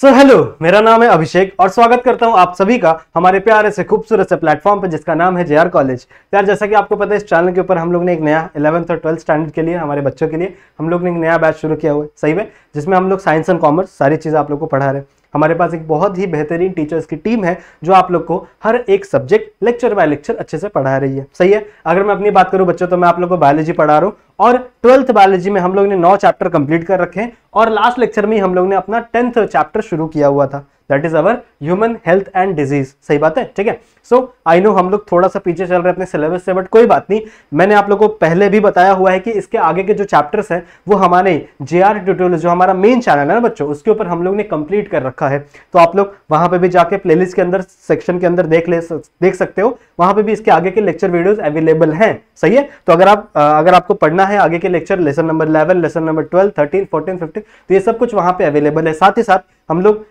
सो so, hello मेरा नाम है अभिषेक और स्वागत करता हूं आप सभी का हमारे प्यारे से खूबसूरत से प्लेटफॉर्म पर जिसका नाम है आर कॉलेज यार जैसा कि आपको पता है इस चैनल के ऊपर हम लोग ने एक नया इलेवंथ और ट्वेल्थ स्टैंडर्ड के लिए हमारे बच्चों के लिए हम लोग ने एक नया बैच शुरू किया हुआ है सही में जिसमें हम लोग साइंस एंड कॉमर्स सारी चीज़ें आप लोग को पढ़ा रहे हैं हमारे पास एक बहुत ही बेहतरीन टीचर्स की टीम है जो आप लोग को हर एक सब्जेक्ट लेक्चर बाय लेक्चर अच्छे से पढ़ा रही है सही है अगर मैं अपनी बात करूं बच्चों तो मैं आप लोग को बायोलॉजी पढ़ा रहा हूँ और ट्वेल्थ बायोलॉजी में हम लोग ने नौ चैप्टर कंप्लीट कर रखे हैं और लास्ट लेक्चर में ही हम लोग ने अपना टेंथ चैप्टर शुरू किया हुआ था that is our human health and disease सही बात है ठीक है सो आई नो हम लोग थोड़ा सा पीछे चल रहे हैं अपने सिलेबस से बट कोई बात नहीं मैंने आप लोगों को पहले भी बताया हुआ है कि इसके आगे के जो चैप्टर्स हैं वो हमारे जे आर ट्यूटोरियल जो हमारा मेन चैनल है ना बच्चों उसके ऊपर हम लोग ने कंप्लीट कर रखा है तो आप लोग वहां पर भी जाके लिस्ट के अंदर सेक्शन के अंदर देख ले देख सकते हो वहां पर भी इसके आगे के लेक्चर वीडियोज अवेलेबल हैं सही है तो अगर आप अगर आपको पढ़ना है आगे के lecture lesson number eleven lesson number twelve thirteen fourteen fifteen तो ये सब कुछ वहां पर अवेलेबल है साथ ही साथ हम लोग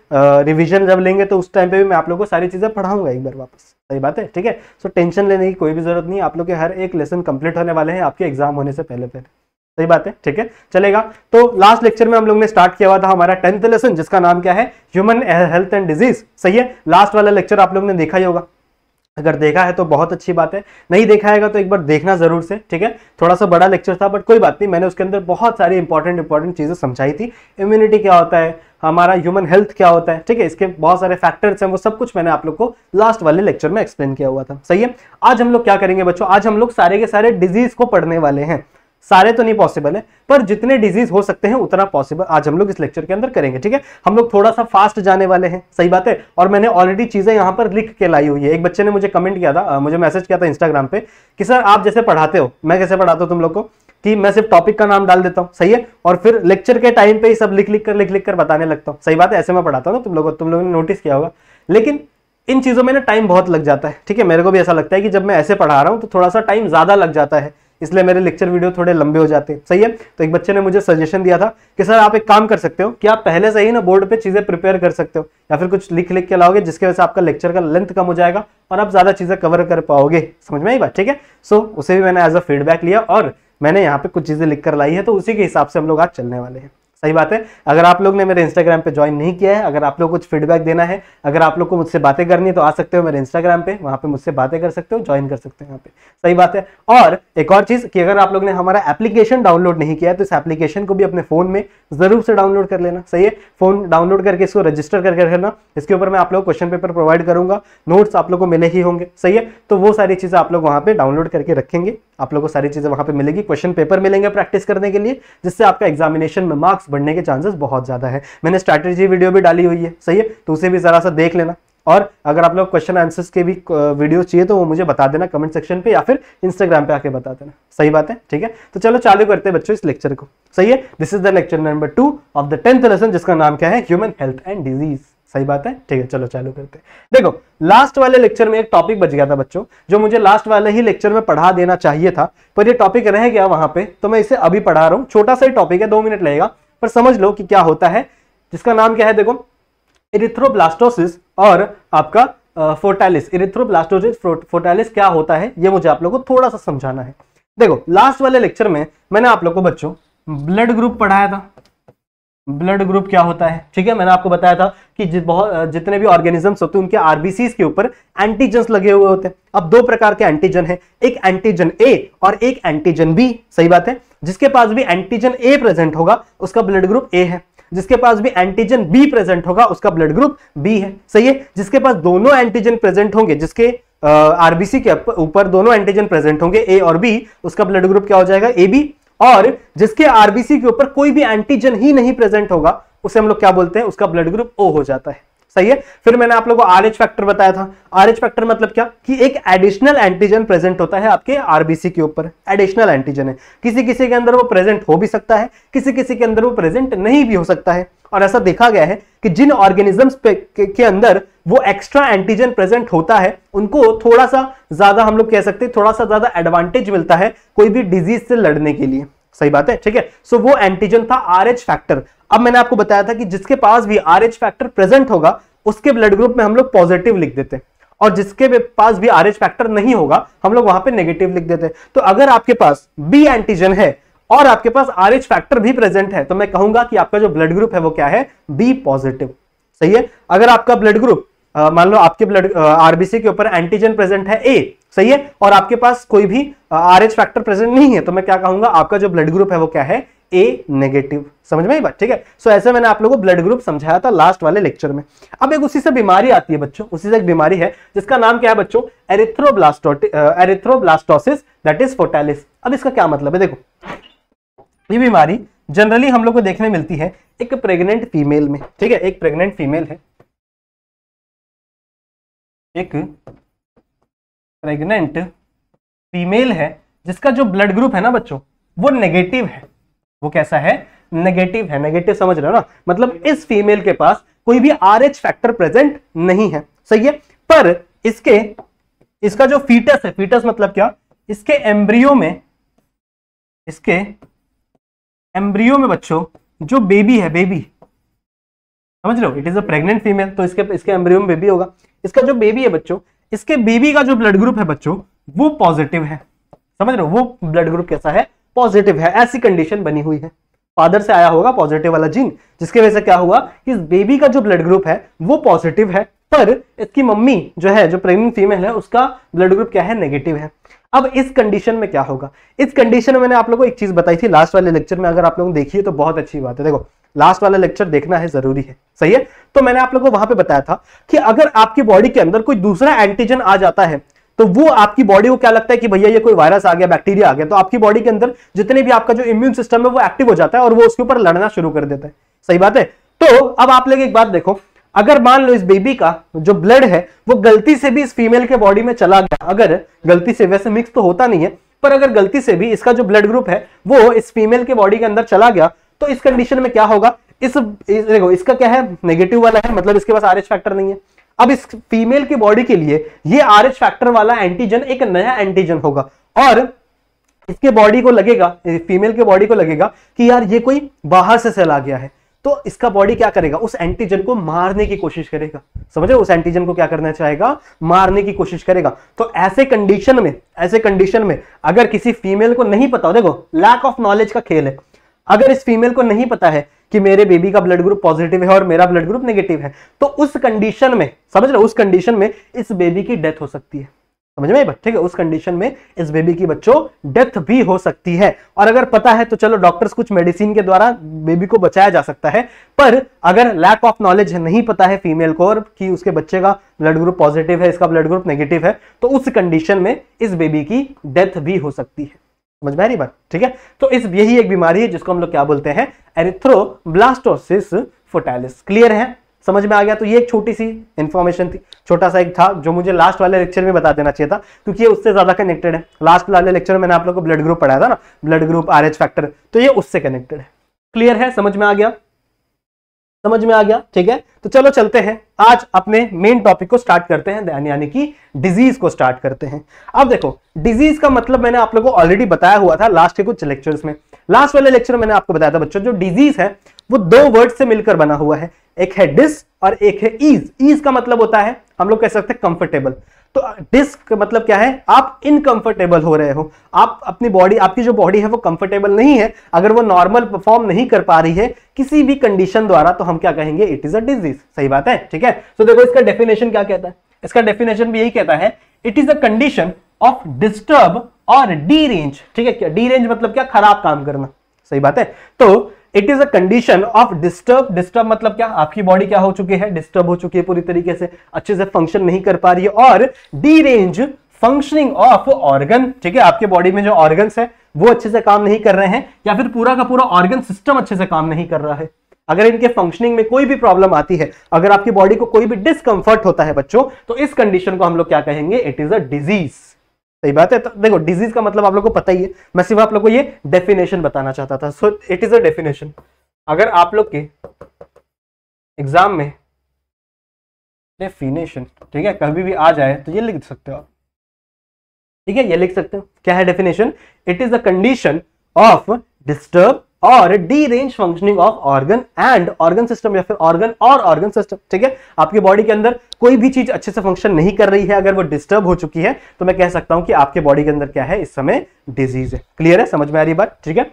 रिविजन जब लेंगे तो उस टाइम पे भी मैं आप लोगों को सारी चीज़ें पढ़ाऊंगा एक बार वापस सही बात है ठीक है सो टेंशन लेने की कोई भी जरूरत नहीं आप लोग के हर एक लेसन कंप्लीट होने वाले हैं आपके एग्जाम होने से पहले पहले सही बात है ठीक है चलेगा तो लास्ट लेक्चर में हम लोग ने स्टार्ट किया हुआ था हमारा टेंथ लेसन जिसका नाम क्या है ह्यूमन हेल्थ एंड डिजीज सही है लास्ट वाला लेक्चर आप लोग ने देखा ही होगा अगर देखा है तो बहुत अच्छी बात है नहीं देखा है तो एक बार देखना जरूर से ठीक है थोड़ा सा बड़ा लेक्चर था बट कोई बात नहीं मैंने उसके अंदर बहुत सारी इंपॉर्टेंट इंपॉर्टेंट चीज़ें समझाई थी इम्यूनिटी क्या होता है हमारा ह्यूमन हेल्थ क्या होता है ठीक है इसके बहुत सारे फैक्टर्स हैं वो सब कुछ मैंने आप लोग को लास्ट वाले लेक्चर में एक्सप्लेन किया हुआ था सही है आज हम लोग क्या करेंगे बच्चों आज हम लोग सारे के सारे डिजीज को पढ़ने वाले हैं सारे तो नहीं पॉसिबल है पर जितने डिजीज हो सकते हैं उतना पॉसिबल आज हम लोग इस लेक्चर के अंदर करेंगे ठीक है हम लोग थोड़ा सा फास्ट जाने वाले हैं सही बात है और मैंने ऑलरेडी चीजें यहां पर लिख के लाई हुई है एक बच्चे ने मुझे कमेंट किया था मुझे मैसेज किया था इंस्टाग्राम पे कि सर आप जैसे पढ़ाते हो मैं कैसे पढ़ाता हूँ तुम लोग को कि मैं सिर्फ टॉपिक का नाम डाल देता हूँ सही है और फिर लेक्चर के टाइम पे ही सब लिख लिख कर लिख लिख कर बताने लगता हूँ सही बात है ऐसे मैं पढ़ाता हूँ ना तुम लोगों तुम लोगों ने नोटिस किया होगा लेकिन इन चीज़ों में ना टाइम बहुत लग जाता है ठीक है मेरे को भी ऐसा लगता है कि जब मैं ऐसे पढ़ा रहा हूँ तो थोड़ा सा टाइम ज़्यादा लग जाता है इसलिए मेरे लेक्चर वीडियो थोड़े लंबे हो जाते सही है तो एक बच्चे ने मुझे सजेशन दिया था कि सर आप एक काम कर सकते हो कि आप पहले से ही ना बोर्ड पे चीज़ें प्रिपेयर कर सकते हो या फिर कुछ लिख लिख के लाओगे जिसके वजह से आपका लेक्चर का लेंथ कम हो जाएगा और आप ज़्यादा चीज़ें कवर कर पाओगे समझ में आई बात ठीक है सो उसे भी मैंने एज अ फीडबैक लिया और मैंने यहाँ पे कुछ चीज़ें लिख कर लाई है तो उसी के हिसाब से हम लोग आज चलने वाले हैं सही बात है अगर आप लोग ने मेरे इंस्टाग्राम पे ज्वाइन नहीं किया है अगर आप लोग कुछ फीडबैक देना है अगर आप लोग को मुझसे बातें करनी है तो आ सकते हो मेरे इंस्टाग्राम पे वहाँ पे मुझसे बातें कर सकते हो ज्वाइन कर सकते हो यहाँ पे सही बात है और एक और चीज़ कि अगर आप लोग ने हमारा एप्लीकेशन डाउनलोड नहीं किया है तो इस एप्लीकेशन को भी अपने फोन में जरूर से डाउनलोड कर लेना सही है फोन डाउनलोड करके इसको रजिस्टर करके रखना इसके ऊपर मैं आप लोग क्वेश्चन पेपर प्रोवाइड करूंगा नोट्स आप लोग को मिले ही होंगे सही है तो वो सारी चीज़ें आप लोग वहाँ पर डाउनलोड करके रखेंगे आप लोगों को सारी चीज़ें वहाँ पे मिलेगी क्वेश्चन पेपर मिलेंगे प्रैक्टिस करने के लिए जिससे आपका एग्जामिनेशन में मार्क्स बढ़ने के चांसेस बहुत ज़्यादा है मैंने स्ट्रैटेजी वीडियो भी डाली हुई है सही है तो उसे भी ज़रा सा देख लेना और अगर आप लोग क्वेश्चन आंसर्स के भी वीडियो चाहिए तो वो मुझे बता देना कमेंट सेक्शन पे या फिर इंस्टाग्राम पे आके बता देना सही बात है ठीक है तो चलो चालू करते हैं बच्चों इस लेक्चर को सही है this is the lecture number two of the tenth lesson जिसका नाम क्या है ह्यूमन हेल्थ एंड डिजीज़ सही बात है ठीक है चलो चालू करते हैं देखो लास्ट वाले लेक्चर में एक टॉपिक बच गया था बच्चों जो मुझे लास्ट वाले ही लेक्चर में पढ़ा देना चाहिए था पर ये टॉपिक रह गया वहां पे तो मैं इसे अभी पढ़ा रहा हूँ छोटा सा ही टॉपिक है दो मिनट लगेगा पर समझ लो कि क्या होता है जिसका नाम क्या है देखो इरिथ्रोब्लास्टोसिस और आपका फोटालिस इरिथ्रोब्लास्टोसिस फोटालिस क्या होता है ये मुझे आप लोग को थोड़ा सा समझाना है देखो लास्ट वाले लेक्चर में मैंने आप लोग को बच्चों ब्लड ग्रुप पढ़ाया था ब्लड ग्रुप क्या होता है ठीक है मैंने आपको बताया था कि जि बहुत जितने भी ऑर्गेनिजम्स होते हैं उनके आरबीसी के ऊपर एंटीजन लगे हुए होते हैं अब दो प्रकार के एंटीजन है एक एंटीजन ए और एक एंटीजन बी सही बात है जिसके पास भी एंटीजन ए प्रेजेंट होगा उसका ब्लड ग्रुप ए है जिसके पास भी एंटीजन बी प्रेजेंट होगा उसका ब्लड ग्रुप बी है सही है जिसके पास दोनों एंटीजन प्रेजेंट होंगे जिसके आरबीसी के ऊपर दोनों एंटीजन प्रेजेंट होंगे ए और बी उसका ब्लड ग्रुप क्या हो जाएगा ए बी और जिसके आरबीसी के ऊपर कोई भी एंटीजन ही नहीं प्रेजेंट होगा उसे हम लोग क्या बोलते हैं उसका ब्लड ग्रुप ओ हो जाता है सही है फिर मैंने आप लोगों को आरएच फैक्टर बताया था आरएच फैक्टर मतलब क्या कि एक एडिशनल एंटीजन प्रेजेंट होता है आपके आरबीसी के ऊपर एडिशनल एंटीजन है किसी किसी के अंदर वो प्रेजेंट हो भी सकता है किसी किसी के अंदर वो प्रेजेंट नहीं भी हो सकता है और ऐसा देखा गया है कि जिन ऑर्गेनिजम्स के अंदर वो एक्स्ट्रा एंटीजन प्रेजेंट होता है उनको थोड़ा सा ज्यादा हम लोग कह सकते हैं थोड़ा सा ज्यादा एडवांटेज मिलता है कोई भी डिजीज से लड़ने के लिए सही बात है ठीक है सो वो एंटीजन था आर फैक्टर अब मैंने आपको बताया था कि जिसके पास भी आर फैक्टर प्रेजेंट होगा उसके ब्लड ग्रुप में हम लोग पॉजिटिव लिख देते हैं और जिसके पास भी आर फैक्टर नहीं होगा हम लोग वहां पे नेगेटिव लिख देते हैं तो अगर आपके पास बी एंटीजन है और आपके पास आर एच फैक्टर भी प्रेजेंट है तो मैं कहूंगा कि आपका जो ब्लड ग्रुप है वो क्या है बी पॉजिटिव सही है अगर आपका ब्लड ग्रुप मान लो आपके ब्लड आरबीसी के ऊपर एंटीजन प्रेजेंट है ए सही है और आपके पास कोई भी आर एच फैक्टर प्रेजेंट नहीं है तो मैं क्या कहूंगा आपका जो ब्लड ग्रुप है वो क्या है ए नेगेटिव समझ में आई बात ठीक है सो so, ऐसे मैंने आप लोगों को ब्लड ग्रुप समझाया था लास्ट वाले लेक्चर में अब एक उसी से बीमारी आती है बच्चों उसी से एक बीमारी है जिसका नाम क्या है बच्चों एरिथ्रोब्लास्टोसिस दैट इज फोटालिस अब इसका क्या मतलब है देखो ये बीमारी जनरली हम लोग को देखने मिलती है एक प्रेग्नेंट फीमेल में ठीक है एक प्रेग्नेंट फीमेल है एक प्रेग्नेंट फीमेल है जिसका जो ब्लड ग्रुप है ना बच्चों वो नेगेटिव है वो कैसा है नेगेटिव है नेगेटिव समझ रहे हो ना मतलब इस फीमेल के पास कोई भी आर एच फैक्टर प्रेजेंट नहीं है सही है पर इसके इसका जो फीटस है फीटस मतलब क्या इसके एम्ब्रियो में इसके एम्ब्रियो में बच्चों जो बेबी है बेबी समझ लो it is a pregnant female तो इसके इसके एम्ब्रियो में बेबी होगा इसका जो बेबी है बच्चों इसके बेबी का जो ब्लड ग्रुप है बच्चों वो पॉजिटिव है समझ रहे हो वो ब्लड ग्रुप कैसा है पॉजिटिव है ऐसी कंडीशन बनी हुई है फादर से आया होगा पॉजिटिव वाला जीन जिसके वजह से क्या हुआ कि इस बेबी का जो ब्लड ग्रुप है वो पॉजिटिव है पर इसकी मम्मी जो है जो प्रेग्नेंट फीमेल है उसका ब्लड ग्रुप क्या है नेगेटिव है अब इस कंडीशन में क्या होगा इस कंडीशन में मैंने आप लोगों को एक चीज बताई थी लास्ट वाले लेक्चर में अगर आप लोग देखिए तो बहुत अच्छी बात है देखो लास्ट वाला लेक्चर देखना है जरूरी है सही है तो मैंने आप लोगों को वहां पे बताया था कि अगर आपकी बॉडी के अंदर कोई दूसरा एंटीजन आ जाता है तो वो आपकी बॉडी को क्या लगता है कि भैया ये कोई वायरस आ गया बैक्टीरिया आ गया तो आपकी बॉडी के अंदर जितने भी आपका जो इम्यून सिस्टम है वो एक्टिव हो जाता है और वो उसके ऊपर लड़ना शुरू कर देता है सही बात है तो अब आप लोग एक बात देखो अगर मान लो इस बेबी का जो ब्लड है वो गलती से भी इस फीमेल के बॉडी में चला गया अगर गलती से वैसे मिक्स तो होता नहीं है पर अगर गलती से भी इसका जो ब्लड ग्रुप है वो इस फीमेल के बॉडी के अंदर चला गया तो इस कंडीशन में क्या होगा इस, देखो इसका क्या है नेगेटिव वाला है मतलब इसके पास आर फैक्टर नहीं है अब इस फीमेल की बॉडी के लिए ये आर फैक्टर वाला एंटीजन एक नया एंटीजन होगा और इसके बॉडी को लगेगा फीमेल के बॉडी को लगेगा कि यार ये कोई बाहर से चला गया है तो इसका बॉडी क्या करेगा उस एंटीजन को मारने की कोशिश करेगा समझे उस एंटीजन को क्या करना चाहेगा मारने की कोशिश करेगा तो ऐसे कंडीशन में ऐसे कंडीशन में अगर किसी फीमेल को नहीं पता हो देखो लैक ऑफ नॉलेज का खेल है अगर इस फीमेल को नहीं पता है कि मेरे बेबी का ब्लड ग्रुप पॉजिटिव है और मेरा ब्लड ग्रुप नेगेटिव है तो उस कंडीशन में समझ लो उस कंडीशन में इस बेबी की डेथ हो सकती है समझ में ठीक है उस कंडीशन में इस बेबी की बच्चों डेथ भी हो सकती है और अगर पता है तो चलो डॉक्टर्स कुछ मेडिसिन के द्वारा बेबी को बचाया जा सकता है पर अगर लैक ऑफ नॉलेज नहीं पता है फीमेल को और कि उसके बच्चे का ब्लड ग्रुप पॉजिटिव है इसका ब्लड ग्रुप नेगेटिव है तो उस कंडीशन में इस बेबी की डेथ भी हो सकती है समझ में आ बात ठीक है तो इस यही एक बीमारी है जिसको हम लोग क्या बोलते हैं ब्लास्टोसिस फोटालिस क्लियर है समझ में आ गया तो ये एक छोटी सी इन्फॉर्मेशन थी छोटा सा एक था जो मुझे लास्ट वाले लेक्चर में बता देना चाहिए था क्योंकि ये उससे ज्यादा कनेक्टेड है लास्ट वाले लेक्चर में मैंने आप लोगों को ब्लड ग्रुप पढ़ाया था ना ब्लड ग्रुप आर फैक्टर तो ये उससे कनेक्टेड है क्लियर है समझ में आ गया समझ में आ गया ठीक है तो चलो चलते हैं आज अपने मेन टॉपिक को स्टार्ट करते हैं यानी कि डिजीज को स्टार्ट करते हैं अब देखो डिजीज का मतलब मैंने आप लोगों को ऑलरेडी बताया हुआ था लास्ट के कुछ लेक्चर्स में लास्ट वाले लेक्चर में मैंने आपको बताया था बच्चों जो डिजीज है वो दो वर्ड से मिलकर बना हुआ है एक है डिस और एक है ईज ईज का मतलब होता है हम लोग कह सकते हैं कंफर्टेबल तो डिस्क मतलब क्या है आप इनकंफर्टेबल हो रहे हो आप अपनी बॉडी आपकी जो बॉडी है वो कंफर्टेबल नहीं है अगर वो नॉर्मल परफॉर्म नहीं कर पा रही है किसी भी कंडीशन द्वारा तो हम क्या कहेंगे इट इज अ डिजीज सही बात है ठीक है तो देखो इसका डेफिनेशन क्या कहता है इसका डेफिनेशन भी यही कहता है it is a condition of disturb और डी रेंज ठीक है डी रेंज मतलब क्या खराब काम करना सही बात है तो it is a condition of disturb disturb मतलब क्या आपकी बॉडी क्या हो चुकी है डिस्टर्ब हो चुकी है पूरी तरीके से अच्छे से फंक्शन नहीं कर पा रही है और derange functioning of organ ठीक है आपके बॉडी में जो ऑर्गन है वो अच्छे से काम नहीं कर रहे हैं या फिर पूरा का पूरा ऑर्गन सिस्टम अच्छे से काम नहीं कर रहा है अगर इनके फंक्शनिंग में कोई भी प्रॉब्लम आती है अगर आपकी बॉडी को कोई भी डिसकंफर्ट होता है बच्चों तो इस कंडीशन को हम लोग क्या कहेंगे इट इज अ डिजीज सही बात है तो देखो डिजीज का मतलब आप लोग को पता ही है मैं सिर्फ आप लोगों को ये डेफिनेशन बताना चाहता था so it is a definition अगर आप लोग के एग्जाम में डेफिनेशन ठीक है कभी भी आ जाए तो ये लिख सकते हो आप ठीक है ये लिख सकते हो क्या है definition it is a condition of disturb और derange functioning of organ and organ system या फिर ऑर्गन और ऑर्गन सिस्टम ठीक है आपके बॉडी के अंदर कोई भी चीज अच्छे से फंक्शन नहीं कर रही है अगर वो डिस्टर्ब हो चुकी है तो मैं कह सकता हूं कि आपके बॉडी के अंदर क्या है इस समय डिजीज है क्लियर है समझ में आ रही बात ठीक है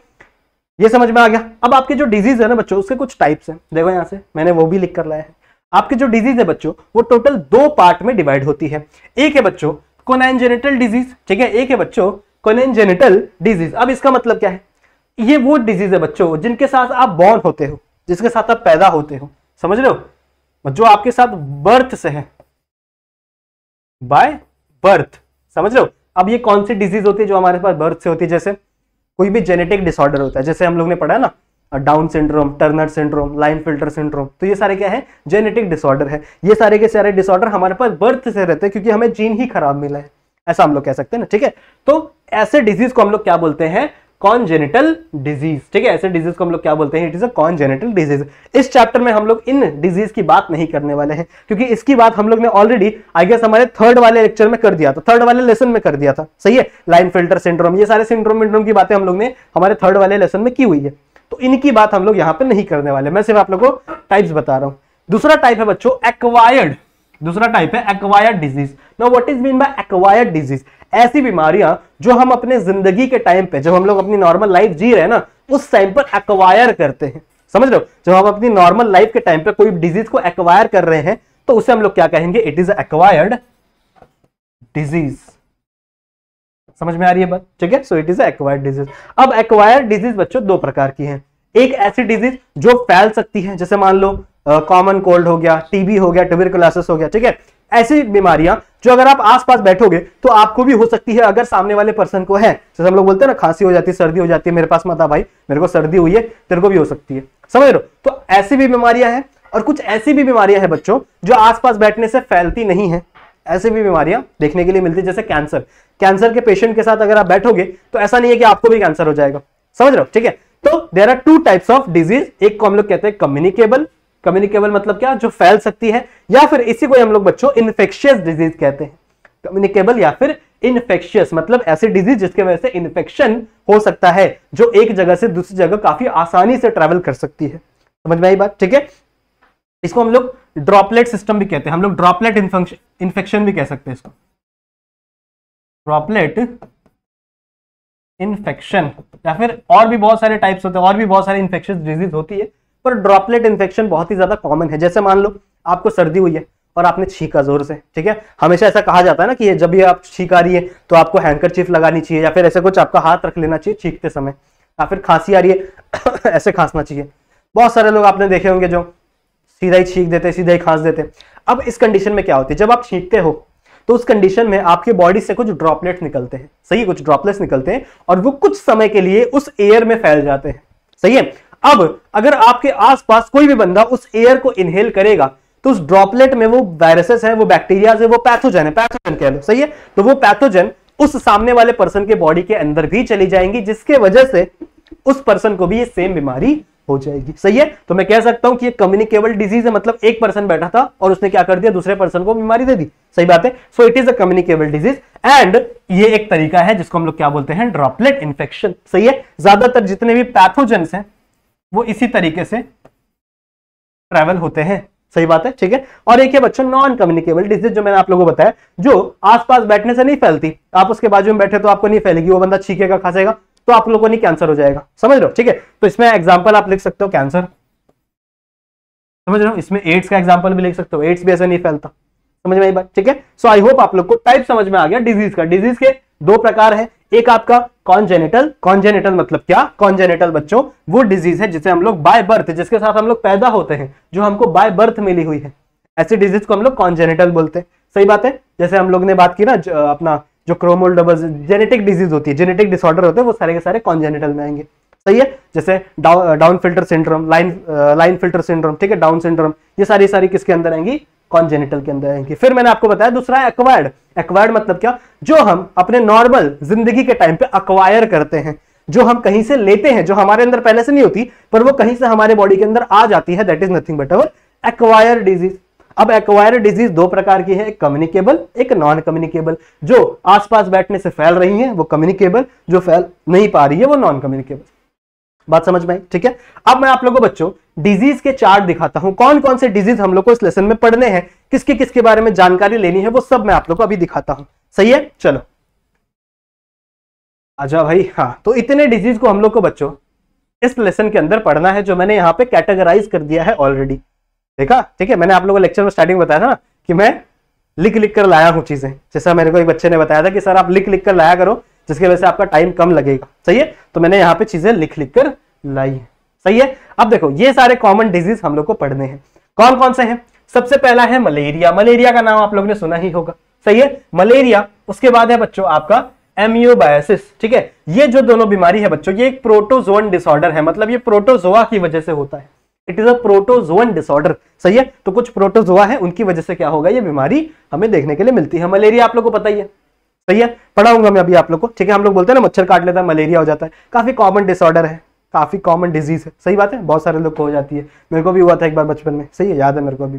ये समझ में आ गया अब आपके जो डिजीज है ना बच्चों उसके कुछ टाइप्स हैं देखो यहां से मैंने वो भी लिख कर लाया है आपके जो डिजीज है बच्चों वो टोटल दो पार्ट में डिवाइड होती है एक है बच्चों जेनेटल डिजीज ठीक है एक है बच्चों जेनेटल डिजीज अब इसका मतलब क्या है ये वो डिजीज है बच्चों जिनके साथ आप बॉर्न होते हो जिसके साथ आप पैदा होते हो समझ रहे हो जो आपके साथ बर्थ से है बाय बर्थ समझ रहे हो अब ये कौन सी डिजीज होती है जो हमारे पास बर्थ से होती है जैसे कोई भी जेनेटिक डिसऑर्डर होता है जैसे हम लोग ने पढ़ा ना Down syndrome Turner syndrome Klinefelter syndrome तो ये सारे क्या है जेनेटिक डिसऑर्डर है ये सारे के सारे डिसऑर्डर हमारे पास बर्थ से रहते हैं क्योंकि हमें जीन ही खराब मिला है ऐसा हम लोग कह सकते हैं ना ठीक है तो ऐसे डिजीज को हम लोग क्या बोलते हैं कॉन्जेनिटल डिजीज ठीक है ऐसे डिजीज को हम लोग क्या बोलते हैं it is a congenital disease इस चैप्टर में हम लोग इन डिजीज की बात नहीं करने वाले हैं क्योंकि इसकी बात हम लोग ने ऑलरेडी आई गेस हमारे थर्ड वाले लेक्चर में कर दिया था थर्ड वाले लेसन में कर दिया था सही है लाइन फिल्टर सिंड्रोम ये सारे सिंड्रोम विंड्रोम की बातें हम लोग ने हमारे थर्ड वाले लेसन में की हुई है तो इनकी बात हम लोग यहाँ पे नहीं करने वाले मैं सिर्फ आप लोग को टाइप्स बता रहा हूँ दूसरा टाइप है बच्चों एक्वायर्ड दूसरा टाइप है acquired disease now what is mean by acquired disease ऐसी बीमारियां जो हम अपने जिंदगी के टाइम पे जब हम लोग अपनी नॉर्मल लाइफ जी रहे हैं ना उस टाइम पर एक्वायर करते हैं समझ लो जब हम अपनी नॉर्मल लाइफ के टाइम पे कोई डिजीज को एक्वायर कर रहे हैं तो उसे हम लोग क्या कहेंगे इट इज एक्वायर्ड डिजीज समझ में आ रही है बात ठीक है so it is acquired disease अब एक्वायर्ड डिजीज बच्चों दो प्रकार की है एक ऐसी डिजीज जो फैल सकती है जैसे मान लो कॉमन कोल्ड हो गया टीबी हो गया ट्यूबरकुलोसिस हो गया ठीक है ऐसी बीमारियां जो अगर आप आसपास बैठोगे तो आपको भी हो सकती है अगर सामने वाले पर्सन को है जैसे हम लोग बोलते हैं ना खांसी हो जाती है सर्दी हो जाती है मेरे पास मत भाई मेरे को सर्दी हुई है तेरे को भी हो सकती है समझ लो तो ऐसी भी बीमारियां हैं और कुछ ऐसी भी बीमारियां हैं बच्चों जो आसपास बैठने से फैलती नहीं है ऐसी भी बीमारियां देखने के लिए मिलती है जैसे कैंसर कैंसर के पेशेंट के साथ अगर आप बैठोगे तो ऐसा नहीं है कि आपको भी कैंसर हो जाएगा समझ रहे हो ठीक है तो there are two types of disease एक को हम लोग कहते हैं कम्युनिकेबल कम्युनिकेबल मतलब क्या जो फैल सकती है या फिर इसी को हम लोग बच्चों इन्फेक्शियस डिजीज कहते हैं कम्युनिकेबल या फिर इन्फेक्शियस मतलब ऐसी डिजीज जिसके वजह से इन्फेक्शन हो सकता है जो एक जगह से दूसरी जगह काफी आसानी से ट्रेवल कर सकती है समझ में आई बात ठीक है इसको हम लोग ड्रॉपलेट सिस्टम भी कहते हैं हम लोग ड्रॉपलेट इन्फेक्शन भी कह सकते हैं इसको ड्रॉपलेट इन्फेक्शन या फिर और भी बहुत सारे टाइप्स होते हैं और भी बहुत सारी इन्फेक्शन डिजीज होती है पर ड्रॉपलेट इन्फेक्शन बहुत ही ज्यादा कॉमन है जैसे मान लो आपको सर्दी हुई है और आपने छीका जोर से ठीक है हमेशा ऐसा कहा जाता है ना कि जब भी आप छीक आ रही है तो आपको हैंकर लगानी चाहिए या फिर ऐसे कुछ आपका हाथ रख लेना चाहिए छींकते समय या फिर खांसी आ रही है ऐसे खांसना चाहिए बहुत सारे लोग आपने देखे होंगे जो सीधा ही छींक देते सीधा ही खांस देते अब इस कंडीशन में क्या होती है जब आप छींकते हो तो उस कंडीशन में आपके बॉडी से कुछ ड्रॉपलेट्स निकलते हैं सही है कुछ ड्रॉपलेट्स निकलते हैं और वो कुछ समय के लिए उस एयर में फैल जाते हैं सही है अब अगर आपके आसपास कोई भी बंदा उस एयर को इनहेल करेगा तो उस ड्रॉपलेट में वो वायरसेस है वो बैक्टीरिया है वो पैथोजन है पैथोजन कह लो सही है तो वो पैथोजन उस सामने वाले पर्सन के बॉडी के अंदर भी चली जाएंगी जिसके वजह से उस पर्सन को भी ये सेम बीमारी हो जाएगी सही है तो मैं कह सकता हूं कि ये कम्युनिकेबल डिजीज है मतलब एक पर्सन बैठा था और उसने क्या कर दिया दूसरे पर्सन को बीमारी दे दी सही बात है so it is a communicable disease and ये एक तरीका है जिसको हम लोग क्या बोलते हैं ड्रॉपलेट इन्फेक्शन सही है ज्यादातर जितने भी पैथोजन हैं वो इसी तरीके से ट्रैवल होते हैं सही बात है ठीक है और एक है बच्चों नॉन कम्युनिकेबल डिजीज जो मैंने आप लोगों को बताया जो आसपास बैठने से नहीं फैलती आप उसके बाजू में बैठे तो आपको नहीं फैलेगी वो बंदा छीकेगा खासेगा तो आप लोगों नहीं कैंसर हो जाएगा समझ लो ठीक है तो इसमें एग्जाम्पल आप लिख सकते हो कैंसर समझ रहे हो इसमें एड्स का एग्जाम्पल भी लिख सकते हो एड्स भी ऐसे नहीं फैलता समझ में आई बात ठीक है सो आई होप आप लोग को टाइप समझ में आ गया डिजीज का डिजीज के दो प्रकार है एक आपका कॉन्जेनेटल कॉन्जेनेटल मतलब क्या कॉन्जेनेटल बच्चों वो डिजीज है जिसे हम लोग बाय बर्थ जिसके साथ हम लोग पैदा होते हैं जो हमको बाय बर्थ मिली हुई है ऐसी डिजीज को हम लोग कॉन्जेनेटल बोलते हैं सही बात है जैसे हम लोग ने बात की ना अपना जो क्रोमोल डबल जेनेटिक डिजीज होती है जेनेटिक डिसऑर्डर होते हैं वो सारे के सारे कॉन्जेनेटल में आएंगे सही है जैसे Down filter syndrome line Klinefelter syndrome ठीक है डाउन सिंड्रोम ये सारी सारी किसके अंदर आएंगी कॉन्जेनिटल के अंदर आएंगी फिर मैंने आपको बताया दूसरा है एक्वायर्ड एक्वायर्ड मतलब क्या जो हम अपने नॉर्मल जिंदगी के टाइम पे अक्वायर करते हैं जो हम कहीं से लेते हैं जो हमारे अंदर पहले से नहीं होती पर वो कहीं से हमारे बॉडी के अंदर आ जाती है that is nothing but our acquire disease अब एक्वायर डिजीज दो प्रकार की है एक कम्युनिकेबल एक नॉन कम्युनिकेबल जो आसपास बैठने से फैल रही है वो कम्युनिकेबल जो फैल नहीं पा रही है वो नॉन कम्युनिकेबल बात समझ में ठीक है अब मैं आप लोगों को बच्चों डिजीज के चार्ट दिखाता हूं कौन कौन से डिजीज हम लोग को इस लेसन में पढ़ने हैं किसके किसके बारे में जानकारी लेनी है वो सब मैं आप लोग को अभी दिखाता हूं सही है चलो अच्छा भाई हाँ तो इतने डिजीज को हम लोग को बच्चों इस लेसन के अंदर पढ़ना है जो मैंने यहाँ पे कैटेगराइज कर दिया है ऑलरेडी देखा ठीक है मैंने आप लोगों को लेक्चर में स्टार्टिंग बताया था ना कि मैं लिख लिख कर लाया हूँ चीजें जैसा मेरे को एक बच्चे ने बताया था कि सर आप लिख लिख कर लाया करो जिसकी वजह से आपका टाइम कम लगेगा सही है तो मैंने यहाँ पे चीजें लिख लिख कर लाई है सही है अब देखो ये सारे कॉमन डिजीज हम लोग को पढ़ने हैं कौन कौन से हैं सबसे पहला है मलेरिया मलेरिया का नाम आप लोगों ने सुना ही होगा सही है मलेरिया उसके बाद है बच्चों आपका एम्यूबायोसिस ठीक है ये जो दोनों बीमारी है बच्चों ये एक प्रोटोजोन डिसऑर्डर है मतलब ये प्रोटोजोआ की वजह से होता है it is a protozoan disorder सही है तो कुछ प्रोटोजोआ है उनकी वजह से क्या होगा ये बीमारी हमें देखने के लिए मिलती है मलेरिया आप लोग को पता ही है सही है पढ़ाऊंगा मैं अभी आप लोग को ठीक है हम लोग बोलते हैं ना मच्छर काट लेता है मलेरिया हो जाता है काफी कॉमन डिसऑर्डर है काफी कॉमन डिजीज है सही बात है बहुत सारे लोग को हो जाती है मेरे को भी हुआ था एक बार बचपन में सही है याद है मेरे को अभी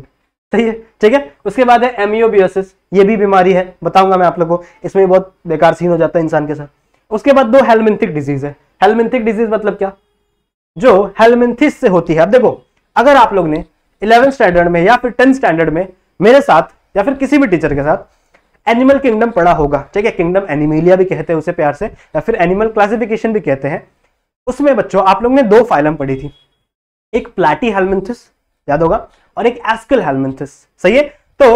सही है ठीक है उसके बाद है एमियोबियोसिस ये भी बीमारी है बताऊंगा मैं आप लोग को इसमें बहुत बेकार सीन हो जाता है इंसान के साथ उसके बाद दो हेलमिंथिक डिजीज है हेलमिंथिक डिजीज मतलब क्या जो हेलमिंथिस से होती है अब देखो अगर आप लोग ने इलेवेंथ स्टैंडर्ड में या फिर टेंथ स्टैंडर्ड में मेरे साथ या फिर किसी भी टीचर के साथ एनिमल किंगडम पड़ा होगा ठीक है किंगडम एनिमेलिया भी कहते हैं उसे प्यार से या फिर एनिमल क्लासिफिकेशन भी कहते हैं उसमें बच्चों आप लोग ने दो फाइलम पढ़ी थी एक प्लाटी हेलमेंथिस याद होगा और एक एस्कल हेलमेंथिस सही है तो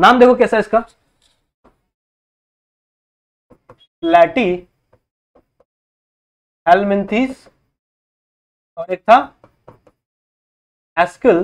नाम देखो कैसा है इसका प्लाटी हेलमेंथिस और एक था एस्कल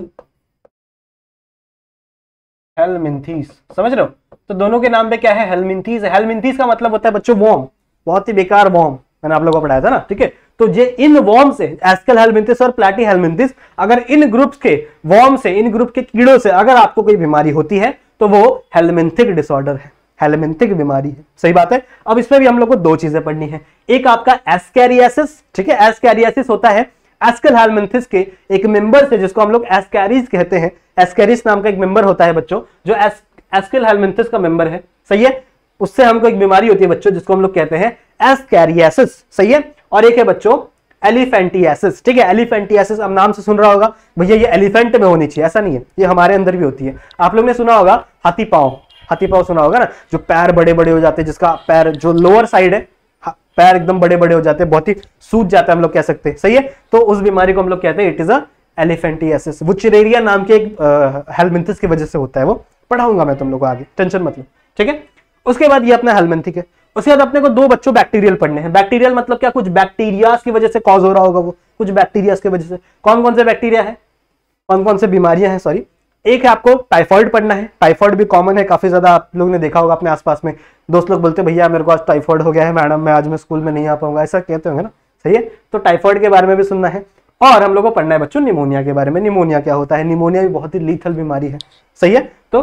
हेलमिंथीस समझ रहे हो तो दोनों के नाम पे क्या है हेलमिंथीस हेलमिंथीस का मतलब होता है बच्चों वॉम बहुत ही बेकार वॉम मैंने आप लोगों को पढ़ाया था ना ठीक है तो ये इन वॉर्म से एस्कल हेलमिंथिस और प्लेटी हेलमिंथिस अगर इन ग्रुप्स के वॉर्म से इन ग्रुप के कीड़ों से अगर आपको कोई बीमारी होती है तो वो हेलमिंथिक डिसऑर्डर है हेलमिंथिक बीमारी है सही बात है अब इसमें भी हम लोग को दो चीजें पढ़नी है एक आपका एस्कैरियासिस ठीक है एस्कैरियासिस होता है एस्कल हेलमिंथिस के एक मेंबर से जिसको हम लोग एस्कैरीज कहते हैं एस्केरिस नाम का एक मेंबर होता है बच्चों जो एस, एस्किल का मेंबर है सही है उससे हमको एक बीमारी होती है बच्चों जिसको हम लोग कहते हैं एस्कैरियासिस सही है और एक है बच्चों एलिफेंटियासिस ठीक है एलिफेंटियासिस अब नाम से सुन रहा होगा भैया ये एलिफेंट में होनी चाहिए ऐसा नहीं है ये हमारे अंदर भी होती है आप लोग ने सुना होगा हाथी पाओ हाथी पाओ सुना होगा ना जो पैर बड़े बड़े हो जाते हैं जिसका पैर जो लोअर साइड है पैर एकदम बड़े बड़े हो जाते हैं बहुत ही सूज जाता है हम लोग कह सकते हैं सही है तो उस बीमारी को हम लोग कहते हैं इट इज अ एलिफेंटियासिस वो चिरेरिया नाम के एक हेलमिंथिस की वजह से होता है वो पढ़ाऊंगा मैं तुम लोग को आगे टेंशन मत लो ठीक है उसके बाद ये अपना हेलमेंथिक है उसके बाद अपने को दो बच्चों बैक्टीरियल पढ़ने हैं बैक्टीरियल मतलब क्या कुछ बैक्टीरियाज की वजह से कॉज हो रहा होगा वो कुछ बैक्टीरियाज की वजह से कौन कौन से बैक्टीरिया है कौन कौन से बीमारियां हैं सॉरी एक है आपको टाइफॉइड पढ़ना है टाइफॉइड भी कॉमन है काफी ज्यादा आप लोग ने देखा होगा अपने आसपास में दोस्त लोग बोलते भैया मेरे को आज टाइफॉइड हो गया है मैडम मैं आज मैं स्कूल में नहीं आ पाऊंगा ऐसा कहते होंगे ना सही है तो टाइफॉइड के बारे में भी सुनना है और हम लोग को पढ़ना है बच्चों निमोनिया के बारे में निमोनिया क्या होता है निमोनिया भी बहुत ही लीथल बीमारी है सही है तो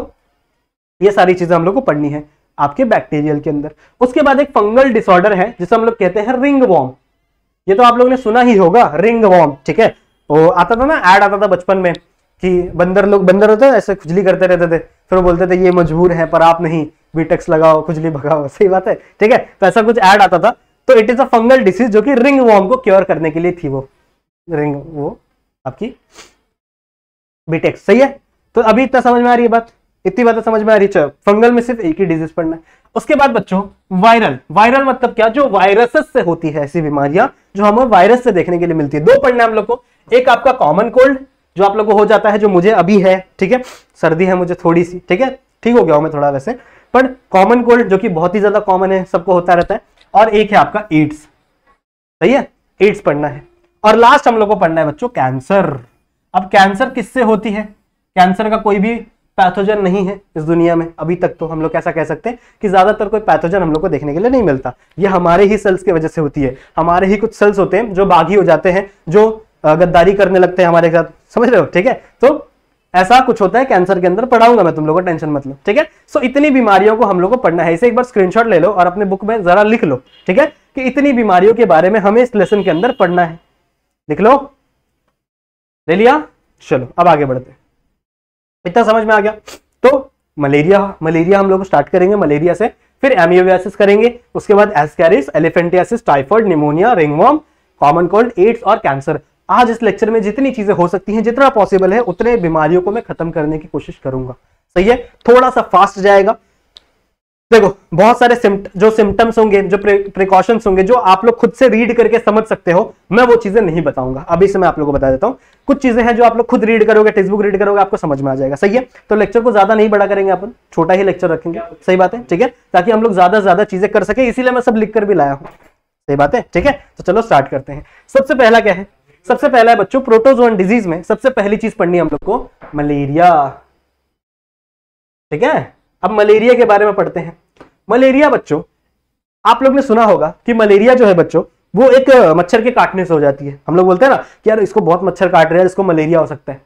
ये सारी चीजें हम लोग को पढ़नी है आपके बैक्टीरियल के अंदर उसके बाद एक फंगल डिसऑर्डर है जिसे हम लोग कहते हैं रिंग वॉम ये तो आप लोगों ने सुना ही होगा रिंग वॉम ठीक है वो तो आता था ना एड आता था बचपन में कि बंदर लोग बंदर होते ऐसे खुजली करते रहते थे फिर वो बोलते थे ये मजबूर है पर आप नहीं बीटेक्स लगाओ खुजली भगाओ सही बात है ठीक है तो ऐसा कुछ ऐड आता था तो it is a fungal disease जो कि रिंग वॉर्म को क्योर करने के लिए थी वो रिंग वो आपकी बीटेक सही है तो अभी इतना समझ में आ रही है बात इतनी बात समझ में आ रही है फंगल में सिर्फ एक ही डिजीज पढ़ना है उसके बाद बच्चों वायरल वायरल मतलब क्या जो वायरसेस से होती है ऐसी बीमारियां जो हमें वायरस से देखने के लिए मिलती है दो पढ़ना है हम लोग को एक आपका कॉमन कोल्ड जो आप लोग को हो जाता है जो मुझे अभी है ठीक है सर्दी है मुझे थोड़ी सी ठीक है ठीक हो गया हूं मैं थोड़ा वैसे पर कॉमन कोल्ड जो कि बहुत ही ज्यादा कॉमन है सबको होता रहता है और एक है आपका एड्स सही है एड्स पढ़ना है और लास्ट हम लोग को पढ़ना है बच्चों कैंसर अब कैंसर किससे होती है कैंसर का कोई भी पैथोजन नहीं है इस दुनिया में अभी तक तो हम लोग ऐसा कह सकते हैं कि ज्यादातर कोई पैथोजन हम लोग को देखने के लिए नहीं मिलता ये हमारे ही सेल्स की वजह से होती है हमारे ही कुछ सेल्स होते हैं जो बागी हो जाते हैं जो गद्दारी करने लगते हैं हमारे साथ समझ रहे हो ठीक है तो ऐसा कुछ होता है कैंसर के अंदर पढ़ाऊंगा मैं तुम लोगों को टेंशन मतलब ठीक है सो इतनी बीमारियों को हम लोग को पढ़ना है इसे एक बार स्क्रीनशॉट ले लो और अपने बुक में जरा लिख लो ठीक है कि इतनी बीमारियों के बारे में हमें इस लेसन के अंदर पढ़ना है लिख लो ले लिया चलो अब आगे बढ़ते हैं इतना समझ में आ गया तो मलेरिया मलेरिया हम लोग स्टार्ट करेंगे मलेरिया से फिर एमियोबियासिस करेंगे उसके बाद ascaris elephantiasis typhoid pneumonia ringworm common cold AIDS और कैंसर आज इस लेक्चर में जितनी चीजें हो सकती हैं जितना पॉसिबल है उतने बीमारियों को मैं खत्म करने की कोशिश करूंगा सही है थोड़ा सा फास्ट जाएगा देखो बहुत सारे सिम्ट, जो सिम्टम्स होंगे जो प्रिकॉशन होंगे जो आप लोग खुद से रीड करके समझ सकते हो मैं वो चीजें नहीं बताऊंगा अभी से मैं आप लोगों को बता देता हूँ कुछ चीजें हैं जो आप लोग खुद रीड करोगे टेक्स बुक रीड करोगे आपको समझ में आ जाएगा सही है तो लेक्चर को ज्यादा नहीं बड़ा करेंगे अपन छोटा ही लेक्चर रखेंगे सही बात है ठीक है ताकि हम लोग ज्यादा ज्यादा चीजें कर सके इसीलिए मैं सब लिख कर भी लाया हूँ सही बात है ठीक है तो चलो स्टार्ट करते हैं सबसे पहला क्या है सबसे पहला है बच्चों प्रोटोजोन डिजीज में सबसे पहली चीज पढ़नी है हम लोग को मलेरिया ठीक है अब मलेरिया के बारे में पढ़ते हैं मलेरिया बच्चों आप लोग ने सुना होगा कि मलेरिया जो है बच्चों वो एक मच्छर के काटने से हो जाती है हम लोग बोलते हैं ना कि यार इसको बहुत मच्छर काट रहे हैं इसको मलेरिया हो सकता है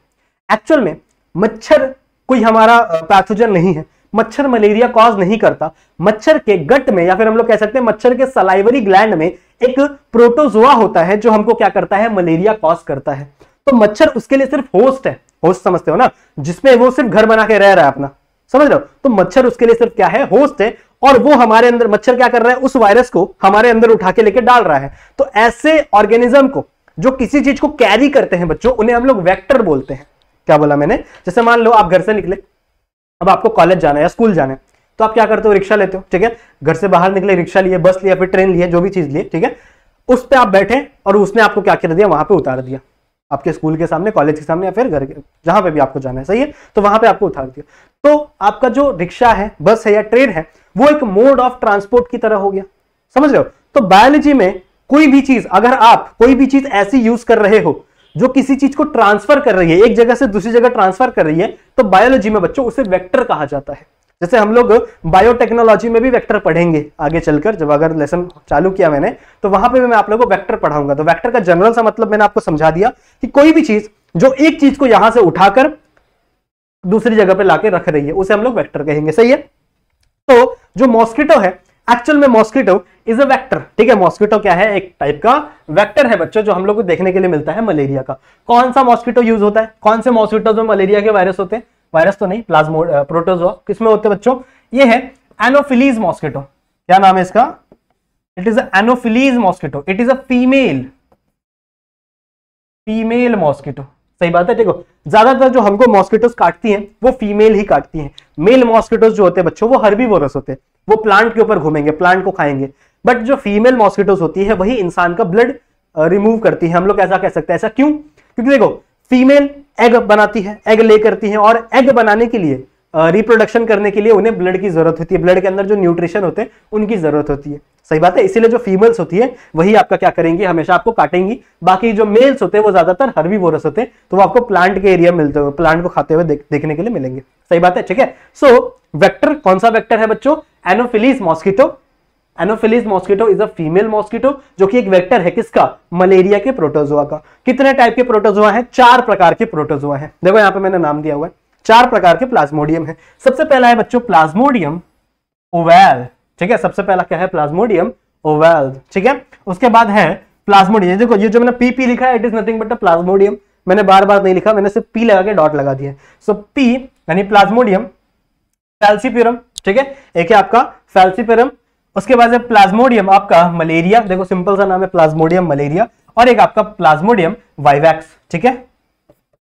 एक्चुअल में मच्छर कोई हमारा पैथोजन नहीं है मच्छर मलेरिया कॉज नहीं करता मच्छर के गट में या फिर हम लोग कह सकते हैं मच्छर के सलाइवरी ग्लैंड में एक प्रोटोजोआ होता है जो हमको क्या करता है मलेरिया कॉज करता है तो मच्छर उसके लिए सिर्फ होस्ट है होस्ट समझते हो ना जिसमें वो सिर्फ घर बना के रह रहा है अपना समझ लो तो मच्छर उसके लिए सिर्फ क्या है होस्ट है और वो हमारे अंदर मच्छर क्या कर रहा है उस वायरस को हमारे अंदर उठा के लेके डाल रहा है तो ऐसे ऑर्गेनिज्म को जो किसी चीज को कैरी करते हैं बच्चों उन्हें हम लोग वैक्टर बोलते हैं क्या बोला मैंने जैसे मान लो आप घर से निकले अब आपको कॉलेज जाना है या स्कूल जाना है तो आप क्या करते हो रिक्शा लेते हो ठीक है घर से बाहर निकले रिक्शा लिए बस लिया फिर ट्रेन लिए जो भी चीज लिए ठीक है उस पर आप बैठे और उसने आपको क्या कर दिया वहां पर उतार दिया आपके स्कूल के सामने कॉलेज के सामने या फिर घर के जहां पे भी आपको जाना है सही है तो वहां पे आपको उतार दिया तो आपका जो रिक्शा है बस है या ट्रेन है वो एक मोड ऑफ ट्रांसपोर्ट की तरह हो गया समझ रहे हो तो बायोलॉजी में कोई भी चीज अगर आप कोई भी चीज ऐसी यूज कर रहे हो जो किसी चीज को ट्रांसफर कर रही है एक जगह से दूसरी जगह ट्रांसफर कर रही है तो बायोलॉजी में बच्चों उसे वेक्टर कहा जाता है जैसे हम लोग बायोटेक्नोलॉजी में भी वेक्टर पढ़ेंगे आगे चलकर जब अगर लेसन चालू किया मैंने तो वहां पे भी मैं आप लोगों को वेक्टर पढ़ाऊंगा तो वेक्टर का जनरल सा मतलब मैंने आपको समझा दिया कि कोई भी चीज जो एक चीज को यहां से उठाकर दूसरी जगह पर लाके रख रही है उसे हम लोग वैक्टर कहेंगे सही है तो जो मॉस्किटो है एक्चुअल में मॉस्किटो इज अ वेक्टर ठीक है मॉस्किटो क्या है एक टाइप का वेक्टर है बच्चों जो हम लोग को देखने के लिए मिलता है मलेरिया का कौन सा मॉस्किटो यूज होता है कौन से मॉस्किटो में मलेरिया के वायरस होते हैं वायरस तो नहीं प्लाज्मो प्रोटोजोआ किसमें होते बच्चों ये है एनोफिलीज मॉस्किटो क्या नाम है इसका it is anopheles mosquito it is a female female mosquito सही बात है देखो ज्यादातर जो हमको मॉस्किटोज काटती हैं वो फीमेल ही काटती हैं मेल मॉस्किटोज जो होते हैं बच्चों वो हर्बीवोरस होते हैं वो प्लांट के ऊपर घूमेंगे प्लांट को खाएंगे बट जो फीमेल मॉस्किटोज होती है वही इंसान का ब्लड रिमूव करती है हम लोग ऐसा कह सकते हैं ऐसा क्यों क्योंकि देखो फीमेल एग बनाती है एग ले करती है और एग बनाने के लिए रिप्रोडक्शन करने के लिए उन्हें ब्लड की जरूरत होती है ब्लड के अंदर जो न्यूट्रिशन होते हैं उनकी जरूरत होती है सही बात है इसीलिए जो फीमेल्स होती है वही आपका क्या करेंगी हमेशा आपको काटेंगी बाकी जो मेल्स होते हैं वो ज्यादातर बोरस होते हैं तो वो आपको प्लांट के एरिया मिलते हुए प्लांट को खाते हुए देख, देखने के लिए मिलेंगे सही बात है ठीक है सो so, कौन सा वैक्टर है बच्चों anopheles mosquito anopheles mosquito is a female mosquito जो कि एक वेक्टर है किसका मलेरिया के प्रोटोजोआ का कितने टाइप के प्रोटोजोआ है चार प्रकार के प्रोटोजोआ है देखो यहां पे मैंने नाम दिया हुआ है चार प्रकार के प्लाज्मोडियम है सबसे पहला है बच्चों प्लाज्मोडियम ओवेल ठीक है सबसे पहला क्या है प्लाज्मोडियम ओवेल ठीक है उसके बाद है प्लाज्मोडियम देखो ये जो मैंने पी पी लिखा है it is nothing but a plasmodium मैंने बार बार नहीं लिखा मैंने सिर्फ पी लगा के डॉट लगा दिया सो पी यानी प्लाज्मोडियम फैल्सीपेरम ठीक है एक है आपका फैल्सीपेरम उसके बाद है प्लाज्मोडियम आपका मलेरिया देखो सिंपल सा नाम है प्लाज्मोडियम मलेरिया और एक आपका प्लाज्मोडियम वाइवैक्स ठीक है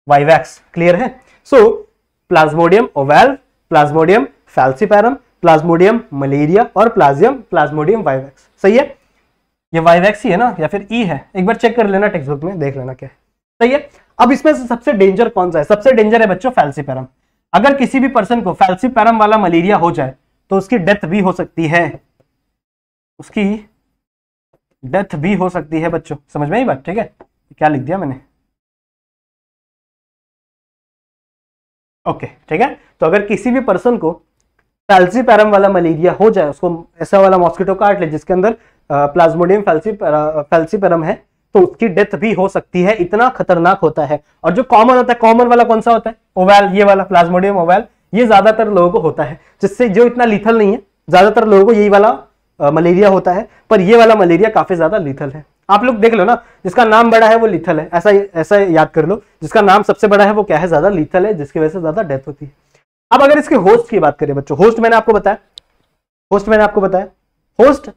वाइवैक्स क्लियर है so plasmodium ovale plasmodium falciparum plasmodium malaria और प्लाजियम प्लाज्मोडियम वाइवैक्स सही है ये वाइवैक्स ही है ना या फिर ई है एक बार चेक कर लेना टेक्स्ट बुक में देख लेना क्या है सही है अब इसमें से सबसे डेंजर कौन सा है सबसे डेंजर है बच्चों फैल्सिपैरम अगर किसी भी पर्सन को फैल्सिपैरम वाला मलेरिया हो जाए तो उसकी डेथ भी हो सकती है उसकी डेथ भी हो सकती है बच्चों समझ में ही बात ठीक है क्या लिख दिया मैंने ओके ठीक है तो अगर किसी भी पर्सन को फैल्सी पैरम वाला मलेरिया हो जाए उसको ऐसा वाला मॉस्किटो काट ले जिसके अंदर प्लाज्मोडियम फैल्सी फैल्सी पैरम है तो उसकी डेथ भी हो सकती है इतना खतरनाक होता है और जो कॉमन होता है कॉमन वाला कौन सा होता है ओवैल ये वाला प्लाज्मोडियम ओवैल ये ज्यादातर लोगों को होता है जिससे जो इतना लिथल नहीं है ज्यादातर लोगों को यही वाला मलेरिया होता है पर ये वाला मलेरिया काफ़ी ज़्यादा लिथल है आप लोग देख लो ना जिसका नाम बड़ा है वो लिथल है ऐसा ऐसा याद कर लो जिसका नाम सबसे बड़ा है वो क्या है ज़्यादा लिथल है जिसकी वजह से ज़्यादा डेथ होती है अब अगर इसके होस्ट की बात करें बच्चों होस्ट मैंने आपको बताया होस्ट मैंने आपको बताया होस्ट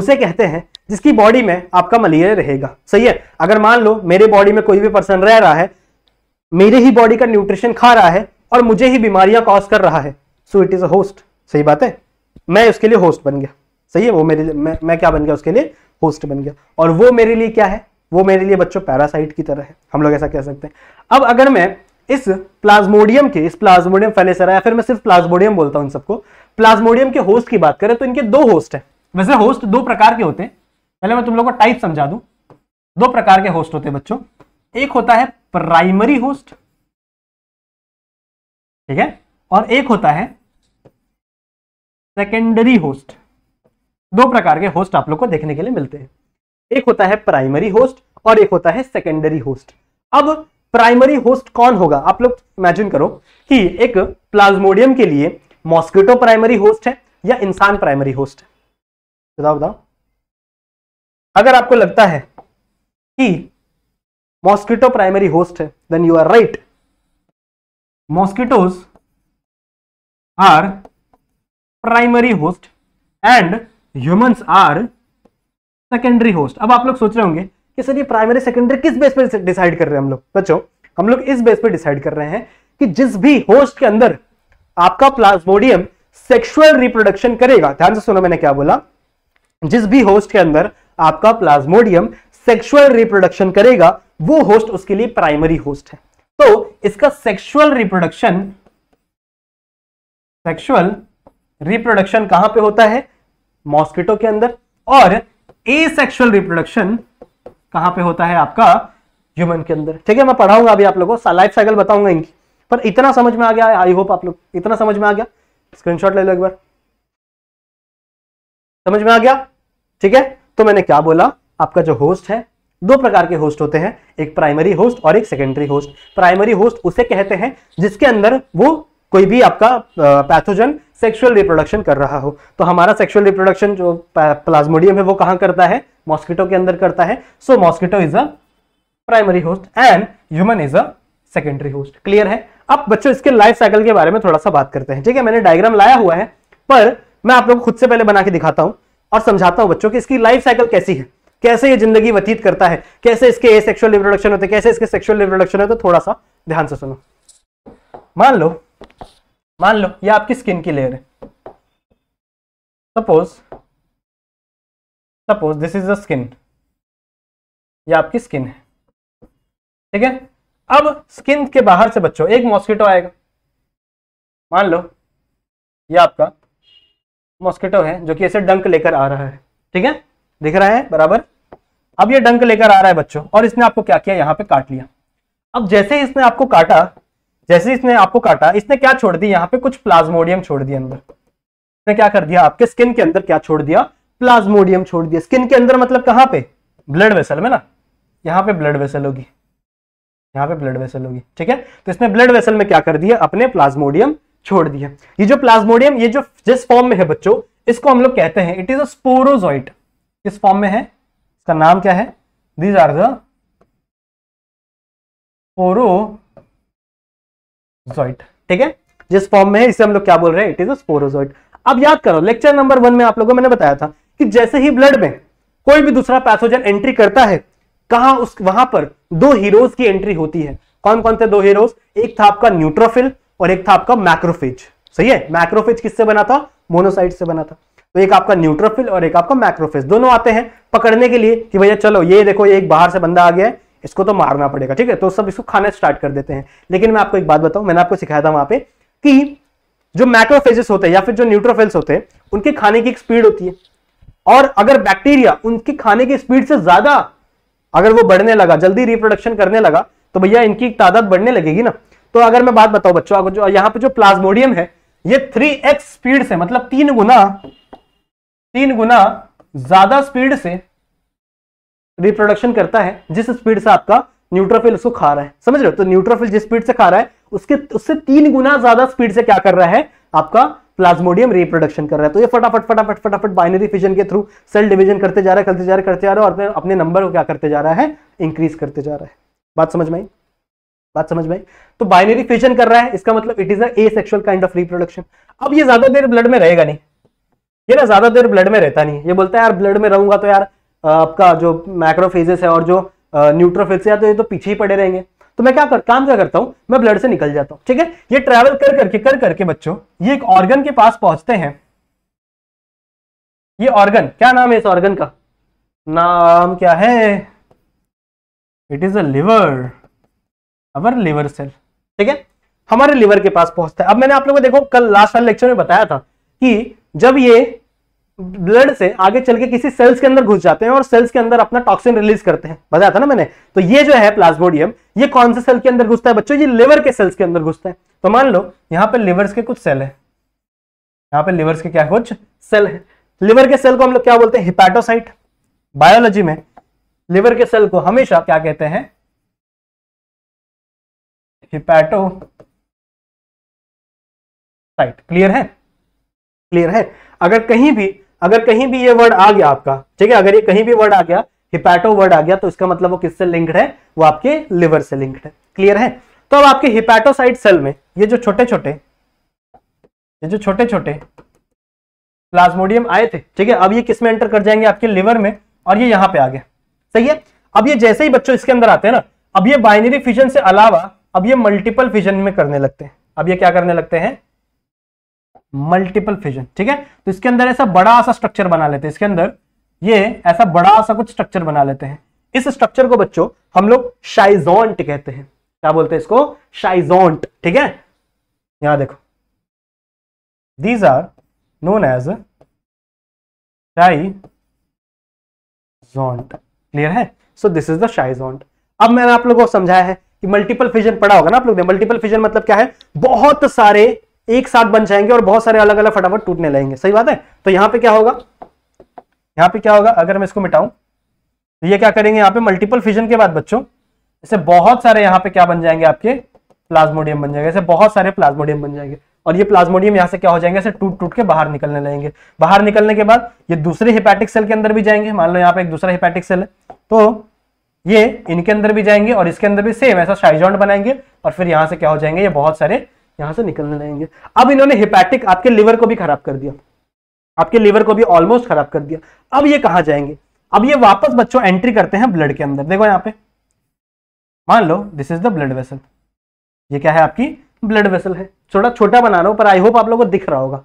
उसे कहते हैं जिसकी बॉडी में आपका मलेरिया रहेगा सही है अगर मान लो मेरे बॉडी में कोई भी पर्सन रह रहा है मेरे ही बॉडी का न्यूट्रिशन खा रहा है और मुझे ही बीमारियां कॉज कर रहा है so it is a host सही बात है मैं उसके लिए होस्ट बन गया सही है वो मेरे लिए मैं, मैं क्या बन गया उसके लिए होस्ट बन गया और वो मेरे लिए क्या है वो मेरे लिए बच्चों पैरासाइट की तरह है हम लोग ऐसा कह सकते हैं अब अगर मैं इस प्लाज्मोडियम के इस प्लाज्मोडियम फेलेसरा या फिर मैं सिर्फ प्लाज्मोडियम बोलता हूं सबको प्लाज्मोडियम के होस्ट की बात करें तो इनके दो होस्ट है वैसे होस्ट दो प्रकार के होते हैं पहले मैं तुम लोग को टाइप समझा दूं दो प्रकार के होस्ट होते हैं बच्चों एक होता है प्राइमरी होस्ट ठीक है और एक होता है सेकेंडरी होस्ट दो प्रकार के होस्ट आप लोग को देखने के लिए मिलते हैं एक होता है प्राइमरी होस्ट और एक होता है सेकेंडरी होस्ट अब प्राइमरी होस्ट कौन होगा आप लोग इमेजिन करो कि एक प्लाज्मोडियम के लिए मॉस्किटो प्राइमरी होस्ट है या इंसान प्राइमरी होस्ट है बताओ बताओ अगर आपको लगता है कि मॉस्किटो प्राइमरी होस्ट है then you are right mosquitoes are primary host and humans are secondary host अब आप लोग सोच रहे होंगे कि सर ये प्राइमरी सेकेंडरी किस बेस पे डिसाइड कर रहे हैं हम लोग बच्चों हम लोग इस बेस पे डिसाइड कर रहे हैं कि जिस भी होस्ट के अंदर आपका प्लाज्मोडियम सेक्सुअल रिप्रोडक्शन करेगा ध्यान से सुनो मैंने क्या बोला जिस भी होस्ट के अंदर आपका प्लाज्मोडियम सेक्सुअल रिप्रोडक्शन करेगा वो होस्ट उसके लिए प्राइमरी होस्ट है तो इसका सेक्सुअल रिप्रोडक्शन सेक्सुअल रिप्रोडक्शन कहां पे होता है मॉस्किटो के अंदर और ए सेक्शुअल रिप्रोडक्शन कहां पे होता है आपका ह्यूमन के अंदर ठीक है मैं पढ़ाऊंगा अभी आप लोगों को लाइफ साइकिल बताऊंगा इनकी पर इतना समझ में आ गया आई होप आप लोग इतना समझ में आ गया स्क्रीनशॉट ले लो एक बार समझ में आ गया ठीक है तो मैंने क्या बोला आपका जो होस्ट है दो प्रकार के होस्ट होते हैं एक प्राइमरी होस्ट और एक सेकेंडरी होस्ट प्राइमरी होस्ट उसे कहते हैं जिसके अंदर वो कोई भी आपका पैथोजन सेक्सुअल रिप्रोडक्शन कर रहा हो तो हमारा सेक्सुअल रिप्रोडक्शन जो प्लाज्मोडियम है वो कहाँ करता है मॉस्किटो के अंदर करता है so mosquito is a primary host and human is a secondary host clear है अब बच्चों इसके लाइफ साइकिल के बारे में थोड़ा सा बात करते हैं ठीक है मैंने डायग्राम लाया हुआ है पर मैं आप लोग खुद से पहले बना के दिखाता हूं और समझाता हूं बच्चों की इसकी लाइफ साइकिल कैसी है कैसे ये जिंदगी व्यतीत करता है कैसे इसके ए सेक्शुअल रिप्रोडक्शन होते हैं कैसे इसके सेक्शुअल रिप्रोडक्शन होते थोड़ा सा ध्यान से सुनो मान लो मान लो ये आपकी स्किन की लेयर है suppose suppose this is the skin ये आपकी स्किन है ठीक है अब स्किन के बाहर से बच्चों एक मॉस्किटो आएगा मान लो ये आपका मॉस्किटो है जो कि ऐसे डंक लेकर आ रहा है ठीक है दिख रहा है बराबर अब ये डंक लेकर आ रहा है बच्चों और इसने आपको क्या किया यहां पे काट लिया अब जैसे ही इसने आपको काटा जैसे इसने आपको काटा इसने क्या छोड़ दिया यहाँ पे कुछ प्लाज्मोडियम छोड़ दिया अंदर इसने क्या कर दिया आपके स्किन के अंदर क्या छोड़ दिया प्लाज्मोडियम छोड़ दिया स्किन के अंदर मतलब कहां पे ब्लड वेसल में ना यहाँ पे ब्लड वेसल होगी यहाँ पे ब्लड वेसल होगी ठीक है तो इसने ब्लड वेसल में क्या कर दिया अपने प्लाज्मोडियम छोड़ दिया ये जो प्लाज्मोडियम ये जो जिस फॉर्म में है बच्चों इसको हम लोग कहते हैं इट इज अ स्पोरोजॉइट किस फॉर्म में है इसका नाम क्या है दीज आर द पोरो ठीक है जिस फॉर्म में है इसे हम लोग क्या बोल रहे हैं इट इज अ स्पोरोजॉइट अब याद करो लेक्चर नंबर वन में आप लोगों को मैंने बताया था कि जैसे ही ब्लड में कोई भी दूसरा पैथोजन एंट्री करता है कहा उस वहां पर दो हीरोज की एंट्री होती है कौन कौन से दो हीरोज एक था आपका न्यूट्रोफिल और एक था आपका मैक्रोफेज सही है मैक्रोफेज किससे बना था मोनोसाइट से बना था तो एक आपका न्यूट्रोफिल और एक आपका मैक्रोफेज दोनों आते हैं पकड़ने के लिए कि भैया चलो ये देखो ये एक बाहर से बंदा आ गया है इसको तो मारना पड़ेगा ठीक है तो सब इसको खाना स्टार्ट कर देते हैं लेकिन मैं आपको एक बात बताऊं मैंने आपको सिखाया था वहां पे कि जो मैक्रोफेजेस होते हैं या फिर जो न्यूट्रोफेल्स होते हैं उनके खाने की एक स्पीड होती है और अगर बैक्टीरिया उनके खाने की स्पीड से ज्यादा अगर वो बढ़ने लगा जल्दी रिप्रोडक्शन करने लगा तो भैया इनकी तादाद बढ़ने लगेगी ना तो अगर मैं बात बताऊं बच्चों अगर जो यहां पे जो प्लाज्मोडियम है ये थ्री एक्स स्पीड से मतलब तीन गुना तीन गुना ज्यादा स्पीड से रिप्रोडक्शन करता है जिस स्पीड से आपका न्यूट्रोफिल उसको खा रहा है समझ रहे हो तो न्यूट्रोफिल जिस स्पीड से खा रहा है उसके उससे तीन गुना ज्यादा स्पीड से क्या कर रहा है आपका प्लाज्मोडियम रिप्रोडक्शन कर रहा है तो ये फटाफट फटाफट फटाफट बाइनरी फिजन के थ्रू सेल डिवीजन करते जा रहा है करते जा रहा है करते जा रहा है और अपने अपने नंबर को क्या करते जा रहा है इंक्रीज करते जा रहा है बात समझ में बात समझ में तो बाइनरी फिजन कर रहा है इसका मतलब it is asexual kind of reproduction अब ये ज्यादा देर ब्लड में रहेगा नहीं ये ना ज्यादा देर ब्लड में रहता नहीं ये बोलता है यार ब्लड में रहूंगा तो यार आपका जो मैक्रोफेजेस है और जो न्यूट्रोफेजेस है तो ये तो पीछे ही पड़े रहेंगे तो मैं क्या कर काम क्या करता हूं मैं ब्लड से निकल जाता हूं ठीक है ये ट्रैवल कर करके कर करके बच्चों ये एक ऑर्गन के पास पहुंचते हैं ये ऑर्गन क्या नाम है इस ऑर्गन का नाम क्या है it is a liver our liver cell ठीक है हमारे लिवर के पास पहुंचता है अब मैंने आप लोगों को देखो कल लास्ट वाले लेक्चर में बताया था कि जब ये ब्लड से आगे चल के किसी सेल्स के अंदर घुस जाते हैं और सेल्स के अंदर अपना टॉक्सिन रिलीज करते हैं बताया था ना मैंने तो ये जो है प्लाज्मोडियम ये कौन से सेल के अंदर घुसता है बच्चों ये लिवर के सेल्स के अंदर घुसता है तो मान लो यहाँ पे लिवर्स के कुछ सेल है यहाँ पे लिवर्स के क्या कुछ सेल है लिवर के सेल को हम लोग क्या बोलते हैं हिपैटोसाइट बायोलॉजी में लिवर के सेल को हमेशा क्या कहते हैं साइट क्लियर है क्लियर है अगर कहीं भी अगर कहीं भी ये वर्ड आ गया आपका ठीक है अगर ये कहीं भी वर्ड आ गया हिपैटो वर्ड आ गया तो इसका मतलब वो किससे लिंक्ड है वो आपके लिवर से लिंक्ड है क्लियर है तो अब आपके हिपैटोसाइट सेल में ये जो छोटे छोटे ये जो छोटे छोटे प्लाज्मोडियम आए थे ठीक है अब ये किस में एंटर कर जाएंगे आपके लिवर में और ये यहां पर आ गया सही है अब ये जैसे ही बच्चों इसके अंदर आते हैं ना अब ये बाइनरी फिजन से अलावा अब ये मल्टीपल फिजन में करने लगते हैं अब ये क्या करने लगते हैं मल्टीपल फिजन ठीक है तो इसके अंदर ऐसा बड़ा सा स्ट्रक्चर बना लेते हैं इसके अंदर ये ऐसा बड़ा सा कुछ स्ट्रक्चर बना लेते हैं इस स्ट्रक्चर को बच्चों हम लोग शाइजोंट कहते हैं क्या बोलते हैं इसको शाइजोंट ठीक है यहां देखो these are known as schizont clear है so this is the schizont अब मैंने आप लोगों को समझाया है कि मल्टीपल फिजन पढ़ा होगा ना आप लोग ने मल्टीपल फिजन मतलब क्या है बहुत सारे एक साथ बन जाएंगे और बहुत सारे अलग अलग फटाफट टूटने लगेंगे सही बात है तो यहाँ पे क्या होगा यहां पे क्या होगा अगर मैं इसको मिटाऊं तो ये क्या करेंगे यहाँ पे मल्टीपल फिजन के बाद बच्चों इसे बहुत सारे यहां पे क्या बन जाएंगे आपके प्लाज्मोडियम बन जाएंगे ऐसे बहुत सारे प्लाज्मोडियम बन जाएंगे और ये प्लाज्मोडियम यहाँ से क्या हो जाएंगे ऐसे टूट टूट के बाहर निकलने लगेंगे बाहर निकलने के बाद ये दूसरे हिपैटिक सेल के अंदर भी जाएंगे मान लो यहाँ पे एक दूसरा हिपैटिक सेल है तो ये इनके अंदर भी जाएंगे और इसके अंदर भी सेम ऐसा शाइजॉन्ट बनाएंगे और फिर यहाँ से क्या हो जाएंगे ये बहुत सारे यहां से निकलने लगेंगे अब इन्होंने हिपैटिक आपके लिवर को भी खराब कर दिया आपके लिवर को भी ऑलमोस्ट खराब कर दिया अब ये कहा जाएंगे अब ये वापस बच्चों एंट्री करते हैं ब्लड के अंदर देखो यहाँ पे मान लो this is the blood vessel ये क्या है आपकी ब्लड वेसल है थोड़ा छोटा बना रहा हूं पर आई होप आप लोगों को दिख रहा होगा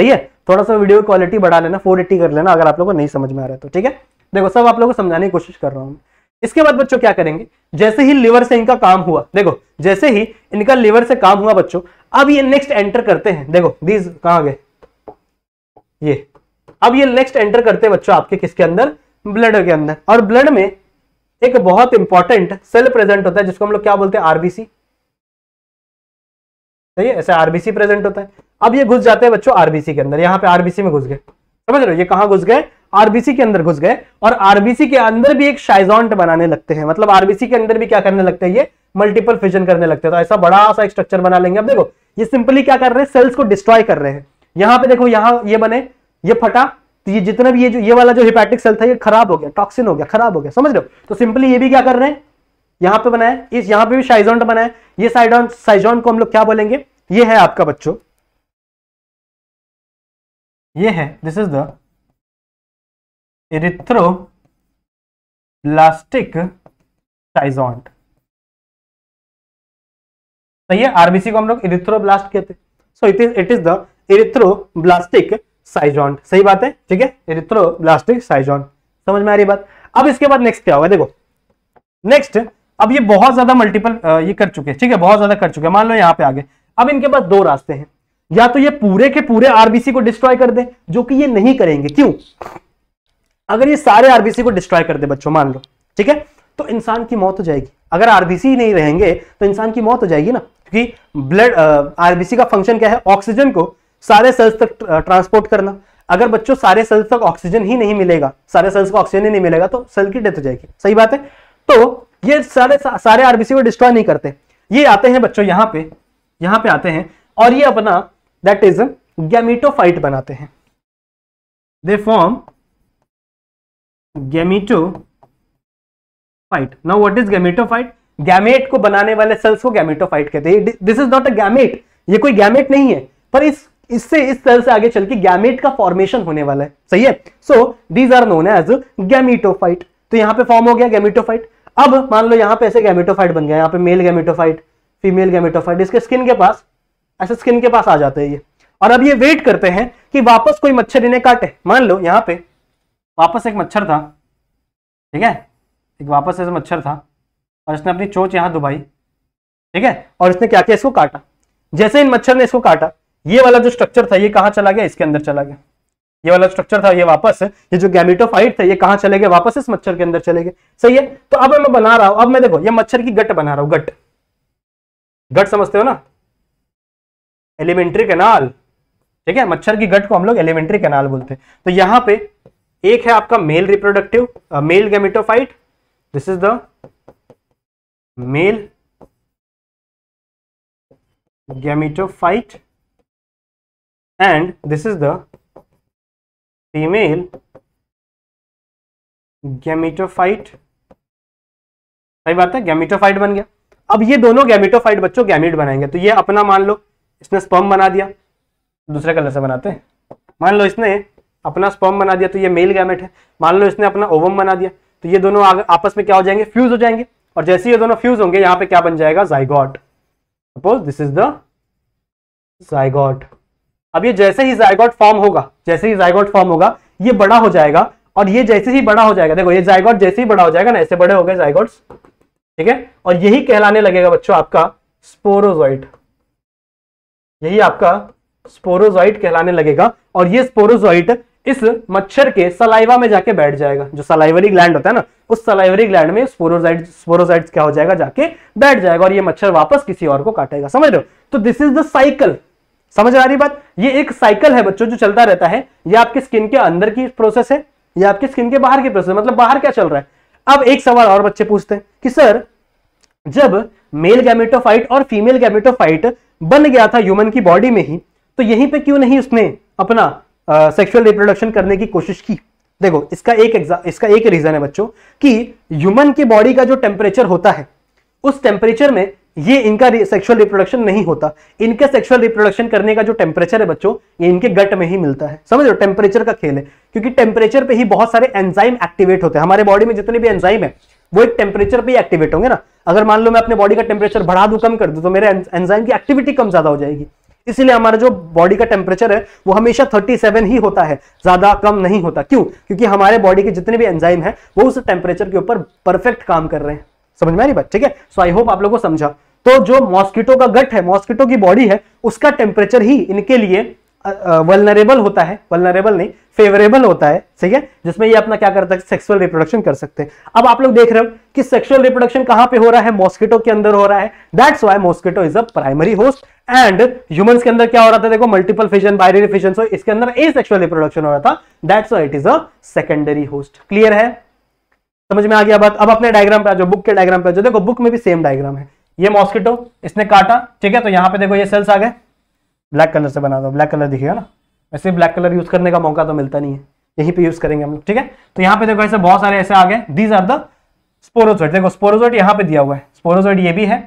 सही है थोड़ा सा वीडियो क्वालिटी बढ़ा लेना 480 कर लेना अगर आप लोगों को नहीं समझ में आ रहा है तो ठीक है देखो सब आप लोगों को समझाने की कोशिश कर रहा हूँ इसके बाद बच्चों क्या करेंगे जैसे ही लिवर से इनका काम हुआ देखो जैसे ही इनका लिवर से काम हुआ बच्चों अब ये नेक्स्ट एंटर करते हैं देखो दीज कहा गए ये अब ये नेक्स्ट एंटर करते हैं बच्चों आपके किसके अंदर ब्लड के अंदर और ब्लड में एक बहुत इंपॉर्टेंट सेल प्रेजेंट होता है जिसको हम लोग क्या बोलते हैं आरबीसी सही है ऐसे आरबीसी प्रेजेंट होता है अब ये घुस जाते हैं बच्चों आरबीसी के अंदर यहां पे आरबीसी में घुस गए समझ रहे हो ये कहां घुस गए आरबीसी के अंदर घुस गए और आरबीसी के अंदर भी एक शाइजॉन्ट बनाने लगते हैं मतलब आरबीसी के अंदर भी क्या करने लगते हैं ये मल्टीपल फिजन करने लगते हैं तो ऐसा बड़ा सा एक स्ट्रक्चर बना लेंगे अब देखो ये सिंपली क्या कर रहे हैं सेल्स को डिस्ट्रॉय कर रहे हैं यहां पर देखो यहां ये बने ये फटा तो ये जितना भी ये जो ये वाला जो हिपैटिक सेल था ये खराब हो गया टॉक्सिन हो गया खराब हो गया समझ लो तो सिंपली ये भी क्या कर रहे हैं यहां पे बनाया इस यहां पे भी साइजॉन्ट बनाया ये साइडॉन साइजॉन को हम लोग क्या बोलेंगे ये है आपका बच्चों ये है this is the erythroblastic schizont सही है आरबीसी को हम लोग इरिथ्रोब्लास्ट कहते हैं so it is it is the erythroblastic schizont सही बात है ठीक है इरिथ्रोब्लास्टिक साइजॉन्ट समझ में आ रही बात अब इसके बाद नेक्स्ट क्या होगा देखो नेक्स्ट अब ये बहुत ज्यादा मल्टीपल ये कर चुके हैं ठीक है बहुत ज्यादा कर चुके हैं मान लो यहां पे आगे अब इनके पास दो रास्ते हैं या तो ये पूरे के पूरे आरबीसी को डिस्ट्रॉय कर दे जो कि ये नहीं करेंगे क्यों अगर ये सारे आरबीसी को डिस्ट्रॉय कर दे बच्चों मान लो ठीक है तो इंसान की मौत हो जाएगी अगर आरबीसी नहीं रहेंगे तो इंसान की मौत हो जाएगी ना क्योंकि ब्लड आरबीसी का फंक्शन क्या है ऑक्सीजन को सारे सेल्स तक ट्रांसपोर्ट करना अगर बच्चों सारे सेल्स तक ऑक्सीजन ही नहीं मिलेगा सारे सेल्स को ऑक्सीजन ही नहीं मिलेगा तो सेल की डेथ हो जाएगी सही बात है तो ये सारे सारे आरबीसी को डिस्ट्रॉय नहीं करते ये आते हैं बच्चों यहां पे यहां पे आते हैं और ये अपना दैट इज गैमीटोफाइट बनाते हैं they form gametophyte now what is gametophyte gamete को बनाने वाले सेल्स को गैमेटोफाइट कहते हैं this is not a gamete ये कोई गैमेट नहीं है पर इस इससे इस सेल से आगे चल के गैमेट का फॉर्मेशन होने वाला है सही है so these are known as gametophyte तो यहां पे फॉर्म हो गया गैमेटोफाइट अब मान लो यहां पे ऐसे गैमेटोफाइट बन गया यहां पे मेल गैमेटोफाइट फीमेल गैमेटोफाइट इसके स्किन के पास ऐसे स्किन के पास आ जाते हैं ये और अब ये वेट करते हैं कि वापस कोई मच्छर इन्हें काटे मान लो यहां पे वापस एक मच्छर था ठीक है एक वापस ऐसा मच्छर था और इसने अपनी चोच यहां दुबाई ठीक है और इसने क्या किया इसको काटा जैसे इन मच्छर ने इसको काटा ये वाला जो स्ट्रक्चर था ये कहां चला गया इसके अंदर चला गया ये वाला स्ट्रक्चर था ये वापस ये जो गैमिटोफाइट था ये कहां चले गए वापस इस मच्छर के अंदर चले गए सही है तो अब मैं बना रहा हूं अब मैं देखो ये मच्छर की गट बना रहा हूं गट गट समझते हो ना एलिमेंट्री कैनाल ठीक है मच्छर की गट को हम लोग एलिमेंट्री कैनाल बोलते हैं तो यहां पे एक है आपका male reproductive male gametophyte this is the male gametophyte and this is the female gametophyte सही बात है गैमिटोफाइट बन गया अब ये दोनों गैमिटोफाइट बच्चों गैमिट बनाएंगे तो ये अपना मान लो इसने स्पर्म बना दिया दूसरे कलर से बनाते हैं मान लो इसने अपना स्पर्म बना दिया तो ये मेल गैमेट है मान लो इसने अपना ओवम बना दिया तो ये दोनों आपस में क्या हो जाएंगे फ्यूज हो जाएंगे और जैसे ये दोनों फ्यूज होंगे यहाँ पे क्या बन जाएगा zygote suppose this is the अब ये जैसे ही जाइगॉट फॉर्म होगा जैसे ही जाइगॉट फॉर्म होगा ये बड़ा हो जाएगा और ये जैसे ही बड़ा हो जाएगा देखो ये जाइगॉट जैसे ही बड़ा हो जाएगा ना ऐसे बड़े हो गए जाइगॉट्स ठीक है और यही कहलाने लगेगा बच्चों आपका स्पोरोजॉइट यही आपका स्पोरोजॉइट कहलाने लगेगा और ये स्पोरोजॉइट इस मच्छर के सलाइवा में जाके बैठ जाएगा जो सलाइवरी ग्लैंड होता है ना उस सलाइवरी ग्लैंड में स्पोरोसाइड स्पोरोसाइड क्या हो जाएगा जाके बैठ जाएगा और ये मच्छर वापस किसी और को काटेगा समझ रहे हो तो दिस इज द साइकिल समझ आ रही बात ये एक साइकिल है बच्चों जो चलता रहता है ये आपके स्किन के अंदर की प्रोसेस है ये आपके स्किन के बाहर की प्रोसेस मतलब बाहर क्या चल रहा है अब एक सवाल और बच्चे पूछते हैं कि सर जब मेल गैमेटोफाइट और फीमेल गैमेटोफाइट बन गया था ह्यूमन की बॉडी में ही तो यहीं पे क्यों नहीं उसने अपना सेक्सुअल रिप्रोडक्शन करने की कोशिश की देखो इसका एक इसका एक रीजन है बच्चों कि ह्यूमन के बॉडी का जो टेम्परेचर होता है उस टेम्परेचर में ये इनका सेक्सुअल रिप्रोडक्शन नहीं होता इनके सेक्सुअल रिप्रोडक्शन करने का जो टेम्परेचर है बच्चों ये इनके गट में ही मिलता है समझ लो टेम्परेचर का खेल है क्योंकि टेम्परेचर पे ही बहुत सारे एंजाइम एक्टिवेट होते हैं हमारे बॉडी में जितने भी एंजाइम है वो एक टेम्परेचर पे ही एक्टिवेट होंगे ना अगर मान लो मैं अपने बॉडी का टेम्परेचर बढ़ा दू कम कर दू तो मेरे एंजाइम की एक्टिविटी कम ज्यादा हो जाएगी इसीलिए हमारा जो बॉडी का टेम्परेचर है वो हमेशा 37 ही होता है ज्यादा कम नहीं होता क्यों क्योंकि हमारे बॉडी के जितने भी एंजाइम है वो उस टेम्परेचर के ऊपर परफेक्ट काम कर रहे हैं समझ में आ रही बात ठीक है सो आई होप आप लोगों को समझा तो जो मॉस्किटो का गट है मॉस्किटो की बॉडी है उसका टेम्परेचर ही इनके लिए वलनरेबल होता है वलनरेबल नहीं फेवरेबल होता है सही है जिसमें ये अपना क्या करता है सेक्सुअल रिप्रोडक्शन कर सकते हैं अब आप लोग देख रहे हो कि सेक्सुअल रिप्रोडक्शन कहां पे हो रहा है मॉस्किटो के अंदर हो रहा है that's why mosquito is a primary host and humans के अंदर क्या हो रहा था देखो multiple fission binary fission so इसके अंदर ए सेक्सुअल रिप्रोडक्शन हो रहा था that's why it is a secondary host clear है समझ में आ गया बात अब अपने डायग्राम पे आ जाओ बुक के डायग्राम पे आ जाओ देखो बुक में भी सेम डायग्राम है ये मॉस्किटो इसने काटा ठीक है तो यहां पे देखो ये सेल्स आ गए ब्लैक कलर से बना दो ब्लैक कलर दिखेगा ना वैसे ब्लैक कलर यूज करने का मौका तो मिलता नहीं है यहीं पे यूज करेंगे हम लोग ठीक है तो यहाँ पे देखो ऐसे बहुत सारे ऐसे आ गए दीज आर द स्पोरोजोइड देखो स्पोरोजोइड यहाँ पे दिया हुआ है स्पोरोजोइड ये भी है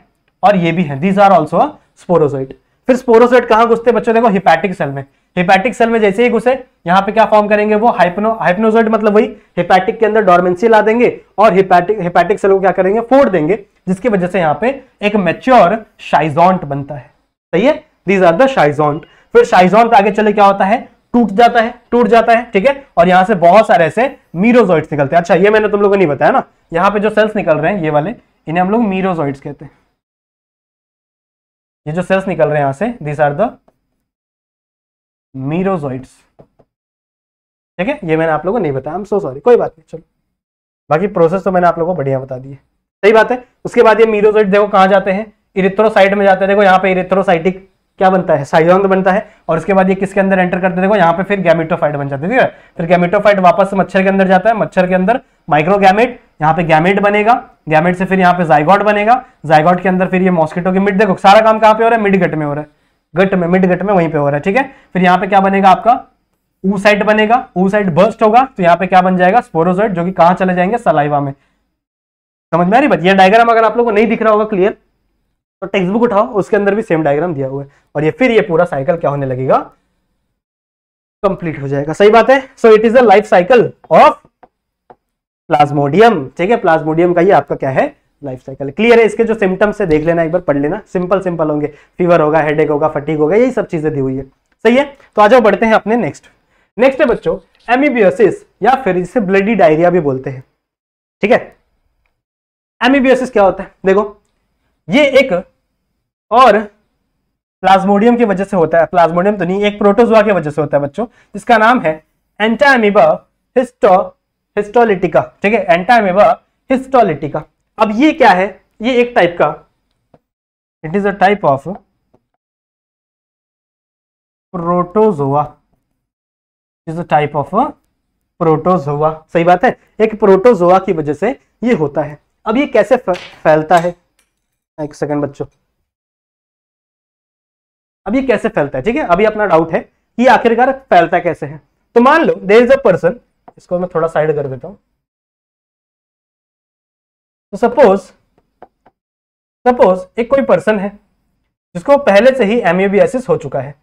और ये भी है दीज आर ऑल्सो स्पोरोजोइड फिर स्पोरोजोइड कहाँ घुसते बच्चों देखो हिपैटिक सेल में हिपैटिक सेल में जैसे ही घुसे यहाँ पे क्या फॉर्म करेंगे वो हाइपनो हाइपनोजोइड मतलब वही हिपैटिक के अंदर डॉर्मेंसी ला देंगे और हिपैटिक हिपैटिक सेल को क्या करेंगे फोड़ देंगे जिसकी वजह से यहाँ पे एक मेच्योर शाइजोंट बनता है सही है दीज आर द शाइजॉन्ट फिर शाइजॉन्ट आगे चले क्या होता है टूट जाता है टूट जाता है ठीक है और यहां से बहुत सारे ऐसे मीरोजॉइड्स निकलते हैं अच्छा ये मैंने तुम लोगों को नहीं बताया ना यहाँ पे जो सेल्स निकल रहे हैं ये वाले इन्हें हम लोग मीरोजॉइड्स कहते हैं ये जो सेल्स निकल रहे हैं यहां से दीज आर द मीरोजॉइड्स ठीक है ये मैंने आप लोगों को नहीं बताया आई सो सॉरी कोई बात नहीं चलो बाकी प्रोसेस तो मैंने आप लोगों को बढ़िया बता दी सही बात है उसके बाद ये मीरोजॉइड देखो कहां जाते हैं इरेथ्रोसाइट में जाते हैं देखो यहाँ पे इरेथ्रोसाइटिक क्या बनता है साइजोन बनता है और उसके बाद ये किसके अंदर एंटर करते देखो यहाँ पे फिर गैमिटोफाइट बन जाते ठीक है फिर गैमिटोफाइट वापस मच्छर के अंदर जाता है मच्छर के अंदर माइक्रो गैमिट यहाँ पे गैमेट बनेगा गैमेट से फिर यहाँ पे जाइगॉट बनेगा जाइगॉट के अंदर फिर ये मॉस्किटो के मिड देखो सारा काम कहाँ पे हो रहा है मिड गट में हो रहा है गट में मिड गट में वहीं पे हो रहा है ठीक है फिर यहाँ पे क्या बनेगा आपका ऊ साइड बनेगा ऊ साइड बर्स्ट होगा तो यहाँ पे क्या बन जाएगा स्पोरोजॉइड जो कि कहाँ चले जाएंगे सलाइवा में समझ में आ रही बात ये डायग्राम अगर आप लोगों को नहीं दिख रहा होगा क्लियर तो टेक्स्ट बुक उठाओ उसके अंदर भी सेम डायग्राम दिया हुआ है और ये फिर ये पूरा साइकिल क्या होने लगेगा कंप्लीट हो जाएगा सही बात है so it is the life cycle of plasmodium ठीक है प्लाज्मोडियम का ये आपका क्या है लाइफ साइकिल क्लियर है इसके जो सिम्टम्स है देख लेना एक बार पढ़ लेना सिंपल सिंपल होंगे फीवर होगा हेड होगा फटीक होगा यही सब चीजें दी हुई है सही है तो आ जाओ बढ़ते हैं अपने नेक्स्ट नेक्स्ट है बच्चों एमिबियोसिस या फिर इसे ब्लडी डायरिया भी बोलते हैं ठीक है एमिबियोसिस क्या होता है देखो ये एक और प्लाज्मोडियम की वजह से होता है प्लाज्मोडियम तो नहीं एक प्रोटोजुआ की वजह से होता है बच्चों जिसका नाम है एंटाबा हिस्टो हिस्टोलिटिका ठीक है एंटाबा हिस्टोलिटिका अब ये क्या है ये एक टाइप का it is a type of protozoa is a type of protozoa सही बात है एक प्रोटोजोआ की वजह से ये होता है अब ये कैसे फैलता है एक सेकंड बच्चों अब ये कैसे फैलता है ठीक है अभी अपना डाउट है कि आखिरकार फैलता कैसे है तो मान लो देर इज अ पर्सन इसको मैं थोड़ा साइड कर देता हूं तो सपोज सपोज एक कोई पर्सन है जिसको पहले से ही एमयूबीएसिस हो चुका है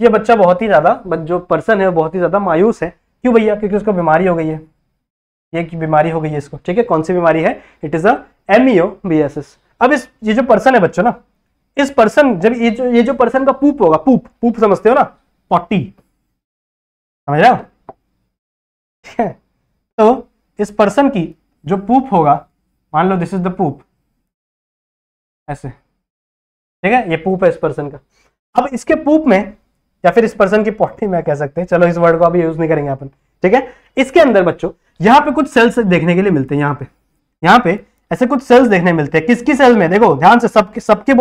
ये बच्चा बहुत ही ज्यादा जो पर्सन है वो बहुत ही ज्यादा मायूस है क्यों भैया क्योंकि उसको बीमारी हो गई है ये बीमारी हो गई है इसको ठीक है कौन सी बीमारी है it is a B S S अब इस ये जो पर्सन है बच्चों ना इस पर्सन जब ये जो ये जो पर्सन का पूप होगा पूप पूप समझते हो ना पॉटी समझ रहे है तो इस पर्सन की जो पूप होगा मान लो दिस इज द पूप ऐसे ठीक है ये पूप है इस पर्सन का अब इसके पूप में या फिर इस पर्सन की पॉटी में कह सकते हैं चलो इस वर्ड को अभी यूज नहीं करेंगे अपन ठीक है इसके अंदर बच्चों यहां पे कुछ सेल्स देखने के लिए मिलते हैं यहां पे यहां पे ऐसे कुछ सेल्स देखने मिलते हैं किसकी सेल में देखो ध्यान से सबके सबके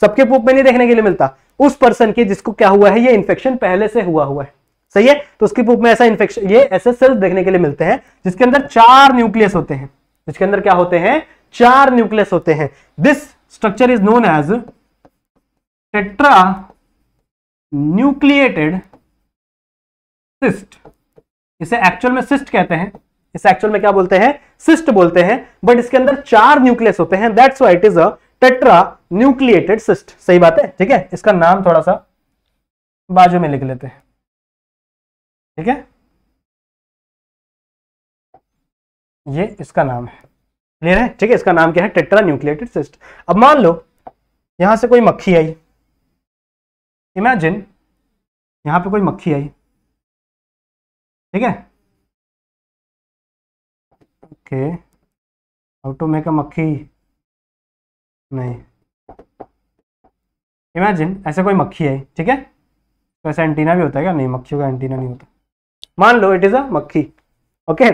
सबके पोप में नहीं देखने के लिए मिलता उस पर्सन के जिसको क्या हुआ है ये इन्फेक्शन पहले से हुआ हुआ है सही है तो उसके पोप में ऐसा इन्फेक्शन ये ऐसे सेल्स देखने के लिए मिलते हैं जिसके अंदर चार न्यूक्लियस होते हैं जिसके अंदर क्या होते हैं चार न्यूक्लियस होते हैं this structure is known as tetranucleated cyst इसे एक्चुअल में सिस्ट कहते हैं इसे एक्चुअल में क्या बोलते हैं सिस्ट बोलते हैं बट इसके अंदर चार न्यूक्लियस होते हैं that's why it is a tetranucleated cyst सही बात है ठीक है इसका नाम थोड़ा सा बाजू में लिख लेते हैं ठीक है ये इसका नाम है क्लियर है ठीक है इसका नाम क्या है टेट्रा न्यूक्लिएटेड सिस्ट अब मान लो यहां से कोई मक्खी आई इमेजिन यहां पे कोई मक्खी आई ठीक है okay how to make a मक्खी नहीं इमेजिन ऐसा कोई मक्खी है ठीक है तो ऐसा एंटीना भी होता है क्या नहीं मक्खियों का एंटीना नहीं होता मान लो इट इज़ अ मक्खी ओके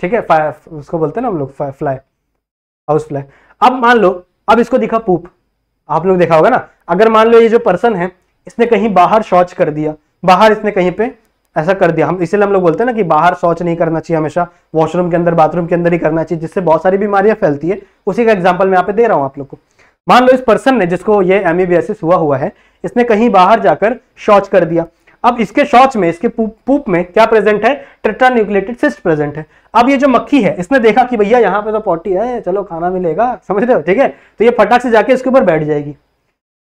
ठीक है उसको बोलते हैं ना हम लोग फ्लाई हाउस फ्लाई अब मान लो अब इसको दिखा पूप आप लोग देखा होगा ना अगर मान लो ये जो पर्सन है इसने कहीं बाहर शौच कर दिया बाहर इसने कहीं पे ऐसा कर दिया हम इसीलिए हम लोग बोलते हैं ना कि बाहर शौच नहीं करना चाहिए हमेशा वॉशरूम के अंदर बाथरूम के अंदर ही करना चाहिए जिससे बहुत सारी बीमारियां फैलती है उसी का एग्जाम्पल मैं यहाँ पे दे रहा हूँ आप लोग को मान लो इस पर्सन ने जिसको ये एम हुआ हुआ है इसने कहीं बाहर जाकर शौच कर दिया अब इसके शौच में इसके पूप, पूप में क्या प्रेजेंट है ट्रेटा न्यूक्लेटेड सिस्ट प्रेजेंट है अब ये जो मक्खी है इसने देखा कि भैया यहाँ पे तो पॉटी है चलो खाना मिलेगा समझ रहे हो ठीक है तो ये फटाक से जाके इसके ऊपर बैठ जाएगी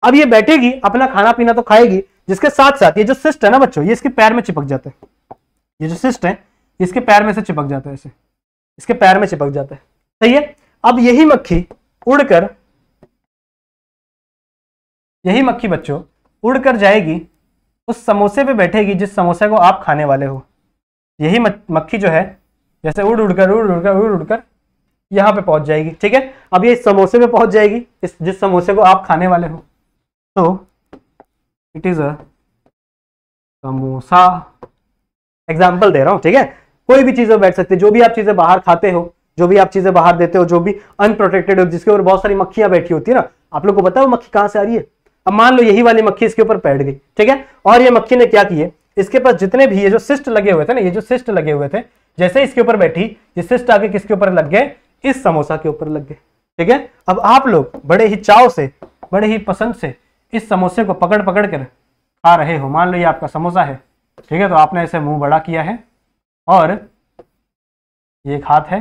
अब ये बैठेगी अपना खाना पीना तो खाएगी जिसके साथ साथ ये जो सिस्ट है ना बच्चों ये इसके पैर में चिपक जाता है ये जो सिस्ट है इसके पैर में से चिपक जाता है ऐसे इसके पैर में चिपक जाता है सही है अब यही मक्खी उड़कर यही मक्खी बच्चों उड़कर जाएगी उस समोसे पे बैठेगी जिस समोसे को आप खाने वाले हो यही मक्खी जो है जैसे उड़ उड़कर उड़ उड़कर उड़ उड़कर यहाँ पे पहुंच जाएगी ठीक है अब ये इस समोसे पे पहुंच जाएगी इस जिस समोसे को आप खाने वाले हो तो इट इज अमोसा समोसा एग्जाम्पल दे रहा हूं ठीक है कोई भी चीजें बैठ सकती है जो भी आप चीजें बाहर खाते हो जो भी आप चीजें बाहर देते हो जो भी अनप्रोटेक्टेड हो जिसके ऊपर बहुत सारी मक्खियां बैठी होती है ना आप लोग को बताओ मक्खी कहां से आ रही है अब मान लो यही वाली मक्खी इसके ऊपर बैठ गई ठीक है और ये मक्खी ने क्या किए इसके पास जितने भी ये जो सिस्ट लगे हुए थे ना ये जो सिस्ट लगे हुए थे जैसे इसके ऊपर बैठी ये सिस्ट आके किसके ऊपर लग गए इस समोसा के ऊपर लग गए ठीक है अब आप लोग बड़े ही चाव से बड़े ही पसंद से इस समोसे को पकड़ पकड़ कर खा रहे हो मान लो ये आपका समोसा है ठीक है तो आपने इसे मुंह बड़ा किया है और ये एक हाथ है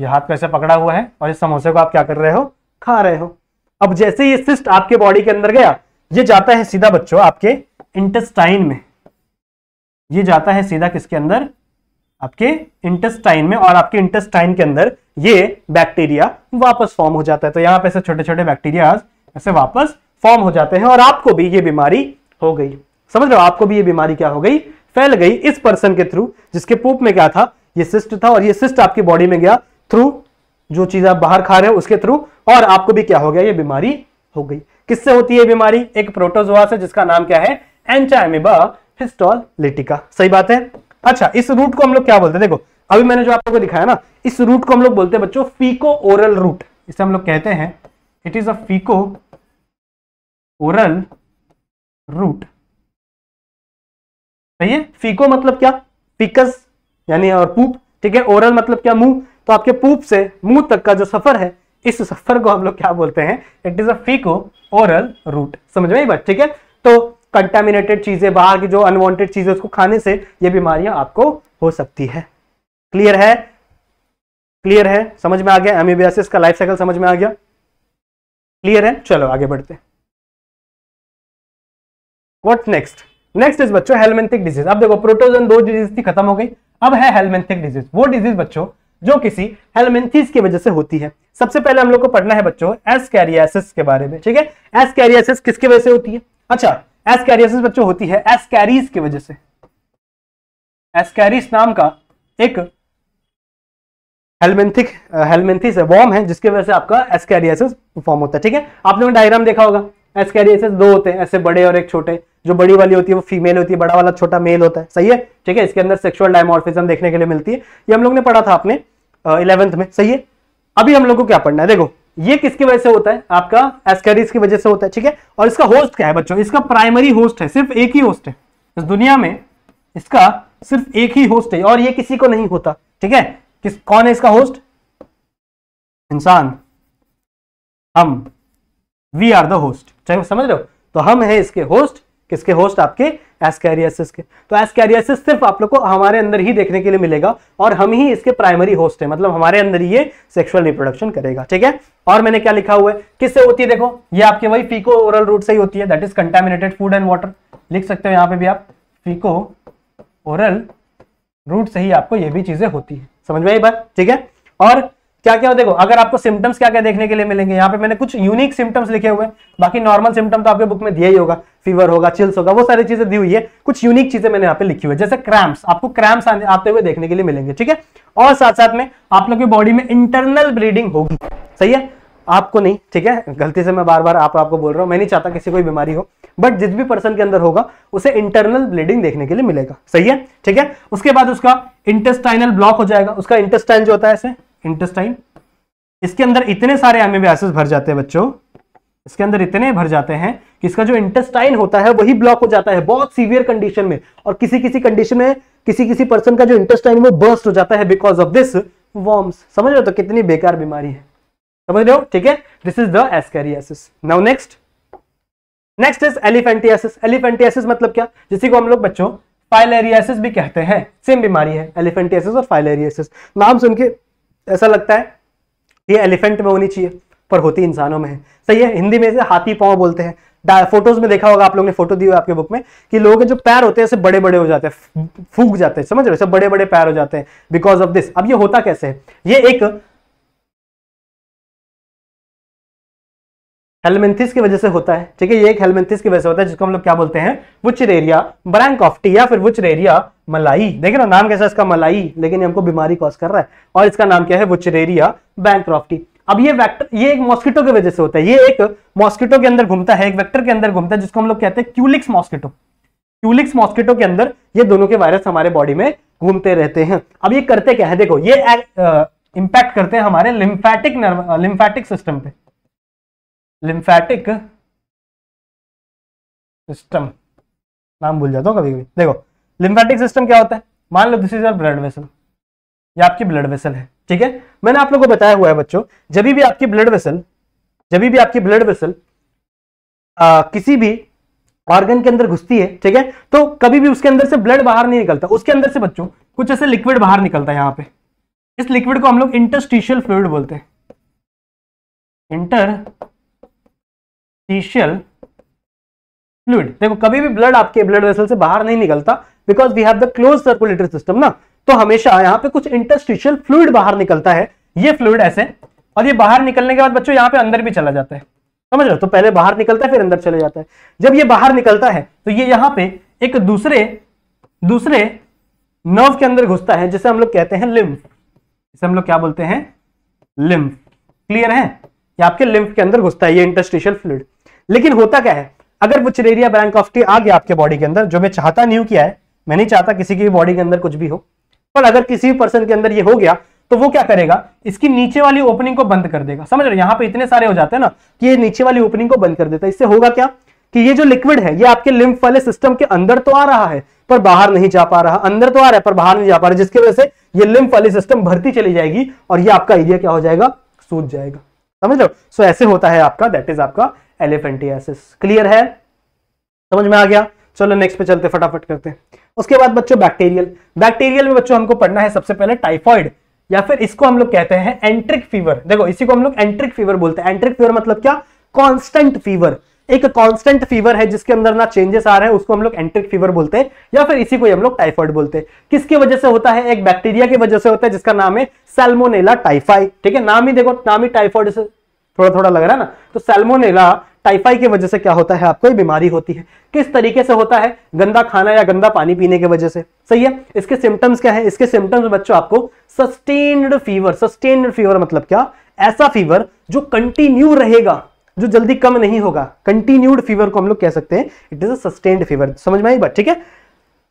ये हाथ कैसे पकड़ा हुआ है और इस समोसे को आप क्या कर रहे हो खा रहे हो अब जैसे ये सिस्ट आपके बॉडी के अंदर गया ये जाता है सीधा बच्चों आपके इंटेस्टाइन में ये जाता है सीधा किसके अंदर आपके इंटेस्टाइन में और आपके इंटेस्टाइन के अंदर ये बैक्टीरिया वापस फॉर्म हो जाता है तो यहां पर ऐसे छोटे छोटे बैक्टीरिया ऐसे वापस फॉर्म हो जाते हैं और आपको भी ये बीमारी हो गई समझ रहे हो आपको भी ये बीमारी क्या हो गई फैल गई इस पर्सन के थ्रू जिसके पूप में क्या था ये सिस्ट था और ये सिस्ट आपकी बॉडी में गया थ्रू जो चीज आप बाहर खा रहे हो उसके थ्रू और आपको भी क्या हो गया ये बीमारी हो गई किससे होती है बीमारी एक प्रोटोजोआ से जिसका नाम क्या है एंचाइमिबा हिस्टोलिटिका सही बात है अच्छा इस रूट को हम लोग क्या बोलते हैं देखो अभी मैंने जो आप लोगों को दिखाया ना इस रूट को हम लोग बोलते हैं बच्चों फीको ओरल रूट इसे हम लोग कहते हैं it is a faeco oral route सही है फीको मतलब क्या फीकस यानी और पूप ठीक है ओरल मतलब क्या मुंह तो आपके पूप से मुंह तक का जो सफर है इस सफर को हम लोग क्या बोलते हैं it is a faeco oral route समझ में बात ठीक है तो कंटामिनेटेड चीजें बाहर की जो अनवांटेड चीजें उसको खाने से ये बीमारियां आपको हो सकती है क्लियर है क्लियर है समझ में आ गया एमबीबीएसएस का लाइफ साइकिल समझ में आ गया क्लियर है चलो आगे बढ़ते वॉट नेक्स्ट नेक्स्ट इज बच्चों हेलमेंथिक डिजीज अब देखो प्रोटोजन दो डिजीज थी खत्म हो गई अब है हेलमेंथिक डिजीज वो डिजीज बच्चों जो किसी हेलमेंथिस की वजह से होती है सबसे पहले हम लोग को पढ़ना है बच्चों एस कैरियासिस के बारे में ठीक है एस कैरियासिस किसकी वजह से होती है अच्छा एस कैरियासिस बच्चों होती है एस कैरीज की वजह से एस एसकैरिस नाम का एक हेलमेंथिक हेलमेंथिस है वॉर्म है जिसके वजह से आपका एस्कैरियासिस फॉर्म होता है ठीक है आपने डायग्राम देखा होगा एस्कैरियासिस दो होते हैं ऐसे बड़े और एक छोटे जो बड़ी वाली होती है वो फीमेल होती है बड़ा वाला छोटा मेल होता है सही है ठीक है इसके अंदर सेक्सुअल डायमोर्फिजम देखने के लिए मिलती है ये हम लोग ने पढ़ा था आपने इलेवंथ में सही है अभी हम लोग को क्या पढ़ना है देखो ये किसकी वजह से होता है आपका एस्कैरिस की वजह से होता है ठीक है और इसका होस्ट क्या है बच्चों इसका प्राइमरी होस्ट है सिर्फ एक ही होस्ट है इस दुनिया में इसका सिर्फ एक ही होस्ट है और ये किसी को नहीं होता ठीक है किस कौन है इसका होस्ट इंसान हम वी आर द होस्ट चाहे समझ रहे हो तो हम है इसके होस्ट किसके होस्ट आपके एस्कैरियसिस के तो एस्कैरियसिस सिर्फ आप लोग को हमारे अंदर ही देखने के लिए मिलेगा और हम ही इसके प्राइमरी होस्ट है मतलब हमारे अंदर ही ये सेक्सुअल रिप्रोडक्शन करेगा ठीक है और मैंने क्या लिखा हुआ है किससे होती है देखो ये आपके वही फीको ओरल रूट से ही होती है that is contaminated food and water लिख सकते हो यहां पर भी आप फीको ओरल रूट से ही आपको ये भी चीजें होती है समझ में बात ठीक है और क्या क्या हो देखो अगर आपको सिम्टम्स क्या क्या देखने के लिए मिलेंगे यहाँ पे मैंने कुछ यूनिक सिम्टम्स लिखे हुए बाकी नॉर्मल सिम्टम तो आपके बुक में दिया ही होगा फीवर होगा चिल्स होगा वो सारी चीजें दी हुई है कुछ यूनिक चीजें मैंने यहाँ पे लिखी हुई है जैसे क्रैम्स आपको क्रैम्स आते हुए देखने के लिए मिलेंगे ठीक है और साथ साथ में आप लोग की बॉडी में इंटरनल ब्लीडिंग होगी सही है आपको नहीं ठीक है गलती से मैं बार बार आप आपको बोल रहा हूँ मैं नहीं चाहता किसी कोई बीमारी हो बट जिस भी पर्सन के अंदर होगा उसे इंटरनल ब्लीडिंग देखने के लिए मिलेगा सही है ठीक है उसके बाद उसका इंटेस्टाइनल ब्लॉक हो जाएगा उसका इंटेस्टाइन जो होता है ऐसे इंटेस्टाइन इसके अंदर इतने सारे एमिब्यासिस भर जाते हैं बच्चों इसके अंदर इतने भर जाते हैं कि इसका जो इंटेस्टाइन होता है वही ब्लॉक हो जाता है बहुत सीवियर कंडीशन में और किसी किसी कंडीशन में किसी किसी पर्सन का जो इंटेस्टाइन वो बर्स्ट हो जाता है बिकॉज ऑफ दिस वॉर्म्स समझ रहे हो तो कितनी बेकार बीमारी है समझ रहे हो ठीक है this is the ascariasis now next next is elephantiasis elephantiasis मतलब क्या जिसे को हम लोग बच्चों फाइलेरियासिस भी कहते हैं सेम बीमारी है एलिफेंटियासिस और फाइलेरियासिस नाम सुन के ऐसा लगता है ये एलिफेंट में होनी चाहिए पर होती इंसानों में है सही है हिंदी में से हाथी पाँव बोलते हैं फोटोज में देखा होगा आप लोगों ने फोटो दी हुई आपके बुक में कि लोगों के जो पैर होते हैं ऐसे बड़े बड़े हो जाते हैं फूक जाते हैं समझ रहे हो सब बड़े बड़े पैर हो जाते हैं बिकॉज ऑफ दिस अब ये होता कैसे है ये एक हेलमेंथिस की वजह से होता है ठीक है ये एक हेलमेंथिस की वजह से होता है जिसको हम लोग क्या बोलते हैं रेरिया ब्रैंक ऑफ टी या फिर रेरिया मलाई देखिए ना नाम कैसा इसका मलाई लेकिन ये हमको बीमारी कॉज कर रहा है और इसका नाम क्या है रेरिया बैंक अब ये वेक्टर ये एक मॉस्किटो की वजह से होता है ये एक मॉस्किटो के अंदर घूमता है एक वेक्टर के अंदर घूमता है जिसको हम लोग कहते हैं क्यूलिक्स मॉस्किटो क्यूलिक्स मॉस्किटो के अंदर ये दोनों के वायरस हमारे बॉडी में घूमते रहते हैं अब ये करते क्या है देखो ये इंपैक्ट करते हैं हमारे लिम्फेटिक लिम्फेटिक सिस्टम पे लिम्फैटिक सिस्टम नाम भूल जाता हूँ कभी कभी देखो लिम्फैटिक सिस्टम क्या होता है मान लो this is your blood vessel ये आपकी ब्लड वेसल है ठीक है मैंने आप लोगों को बताया हुआ है बच्चों जब भी आपकी ब्लड वेसल जब भी आपकी ब्लड वेसल किसी भी ऑर्गन के अंदर घुसती है ठीक है तो कभी भी उसके अंदर से ब्लड बाहर नहीं निकलता उसके अंदर से बच्चों कुछ ऐसे लिक्विड बाहर निकलता है यहाँ पे इस लिक्विड को हम लोग इंटरस्टिशियल फ्लूड बोलते हैं इंटर सीशियल फ्लूड देखो कभी भी ब्लड आपके ब्लड वेसल से बाहर नहीं निकलता because we have the close circulatory system ना तो हमेशा यहाँ पे कुछ इंटरस्टिशियल फ्लूड बाहर निकलता है ये फ्लूड ऐसे और ये बाहर निकलने के बाद बच्चों यहाँ पे अंदर भी चला जाता है समझ रहे हो तो पहले बाहर निकलता है फिर अंदर चले जाता है जब ये बाहर निकलता है तो ये यहाँ पे एक दूसरे दूसरे नर्व के अंदर घुसता है जिसे हम लोग कहते हैं लिम्फ इसे हम लोग क्या बोलते हैं लिम्फ क्लियर है ये आपके लिम्फ के अंदर घुसता है ये इंटरस्टिशियल फ्लूड लेकिन होता क्या है अगर वो चिलेरिया ब्रैंकॉफ्टी आ गया आपके बॉडी के अंदर जो मैं चाहता नहीं हूं किया है मैं नहीं चाहता किसी की बॉडी के अंदर कुछ भी हो पर अगर किसी भी पर्सन के अंदर ये हो गया तो वो क्या करेगा इसकी नीचे वाली ओपनिंग को बंद कर देगा समझ रहे यहां पे इतने सारे हो जाते हैं ना कि ये नीचे वाली ओपनिंग को बंद कर देता है इससे होगा क्या कि ये जो लिक्विड है ये आपके लिम्फ वाले सिस्टम के अंदर तो आ रहा है पर बाहर नहीं जा पा रहा अंदर तो आ रहा है पर बाहर नहीं जा पा रहा जिसकी वजह से ये लिम्फ वाली सिस्टम भरती चली जाएगी और ये आपका एरिया क्या हो जाएगा सूझ जाएगा समझ लो सो so, ऐसे होता है आपका दैट इज आपका एलिफेंटियासिस क्लियर है समझ में आ गया चलो नेक्स्ट पे चलते फटाफट करते उसके बाद बच्चों बैक्टीरियल बैक्टीरियल में बच्चों हमको पढ़ना है सबसे पहले टाइफॉइड या फिर इसको हम लोग कहते हैं एंट्रिक फीवर देखो इसी को हम लोग एंट्रिक फीवर बोलते हैं एंट्रिक फीवर मतलब क्या कॉन्स्टेंट फीवर एक कांस्टेंट फीवर है जिसके अंदर ना चेंजेस आ रहे हैं उसको हम लोग एंट्रिक फीवर बोलते हैं या फिर इसी को हम लोग टाइफाइड बोलते हैं किसके वजह से होता है एक बैक्टीरिया की वजह से होता है जिसका नाम है सेल्मोनेला टाइफाई ठीक है नाम ही देखो नाम ही टाइफॉइड से थोड़ा थोड़ा लग रहा है ना तो सेल्मोनेला टाइफाई की वजह से क्या होता है आपको ये बीमारी होती है किस तरीके से होता है गंदा खाना या गंदा पानी पीने की वजह से सही है इसके सिम्टम्स क्या है इसके सिम्टम्स बच्चों आपको सस्टेन्ड फीवर सस्टेन्ड फीवर मतलब क्या ऐसा फीवर जो कंटिन्यू रहेगा जो जल्दी कम नहीं होगा कंटिन्यूड फीवर को हम लोग कह सकते हैं इट इज अस्टेन्ड फीवर समझ में आई बात ठीक है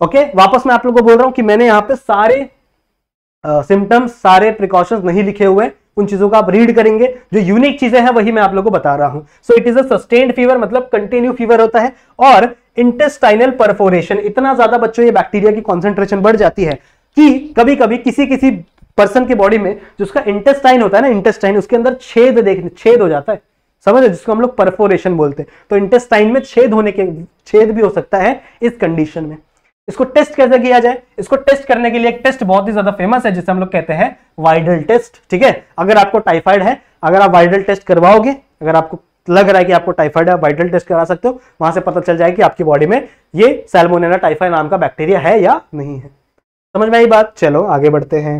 ओके okay? वापस मैं आप लोगों को बोल रहा हूं कि मैंने यहां पे सारे सिम्टम्स सारे प्रिकॉशन नहीं लिखे हुए उन चीजों को आप रीड करेंगे जो यूनिक चीजें हैं वही मैं आप लोगों को बता रहा हूं so it is a sustained fever मतलब कंटिन्यू फीवर होता है और इंटेस्टाइनल परफोरेशन इतना ज्यादा बच्चों ये बैक्टीरिया की कॉन्सेंट्रेशन बढ़ जाती है कि कभी कभी किसी किसी पर्सन की बॉडी में जिसका इंटेस्टाइन होता है ना इंटेस्टाइन उसके अंदर छेद देखने छेद हो जाता है समझ जिसको हम लोग परफोरेशन बोलते हैं तो इंटेस्टाइन में छेद होने के छेद भी हो सकता है इस कंडीशन में इसको टेस्ट कैसे किया जाए इसको टेस्ट करने के लिए एक टेस्ट बहुत ही ज्यादा फेमस है जिसे हम लोग कहते हैं वाइडल टेस्ट ठीक है अगर आपको टाइफाइड है अगर आप वाइडल टेस्ट करवाओगे अगर आपको लग रहा है कि आपको टाइफाइड है वाइडल टेस्ट करा सकते हो वहां से पता चल जाए कि आपकी बॉडी में ये सैलमोनेला टाइफाइड नाम का बैक्टीरिया है या नहीं है समझ में आई बात चलो आगे बढ़ते हैं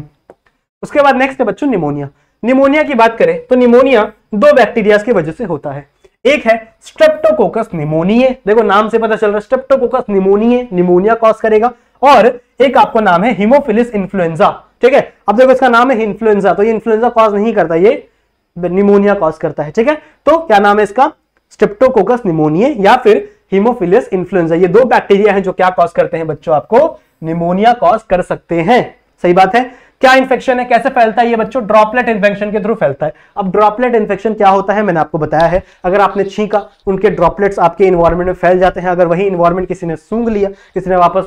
उसके बाद नेक्स्ट है बच्चों निमोनिया निमोनिया की बात करें तो निमोनिया दो बैक्टीरिया की वजह से होता है एक है स्ट्रेप्टोकोकस निमोनिये देखो नाम से पता चल रहा है स्ट्रेप्टोकोकस निमोनिये निमोनिया कॉज करेगा और एक आपको नाम है हिमोफिलिस इन्फ्लुएंजा ठीक है अब देखो इसका नाम है इन्फ्लुएंजा तो ये इन्फ्लुएंजा कॉज नहीं करता ये निमोनिया कॉज करता है ठीक है तो क्या नाम है इसका स्ट्रेप्टोकोकस निमोनिये या फिर हिमोफिलियस इन्फ्लुएंजा ये दो बैक्टीरिया है जो क्या कॉज करते हैं बच्चों आपको निमोनिया कॉज कर सकते हैं सही बात है क्या इन्फेक्शन है कैसे फैलता है ये बच्चों ड्रॉपलेट इन्फेक्शन के थ्रू फैलता है अब ड्रॉपलेट इन्फेक्शन क्या होता है मैंने आपको बताया है अगर आपने छींका उनके ड्रॉपलेट्स आपके इन्वायरमेंट में फैल जाते हैं अगर वही इन्वायरमेंट किसी ने सूंघ लिया किसी ने वापस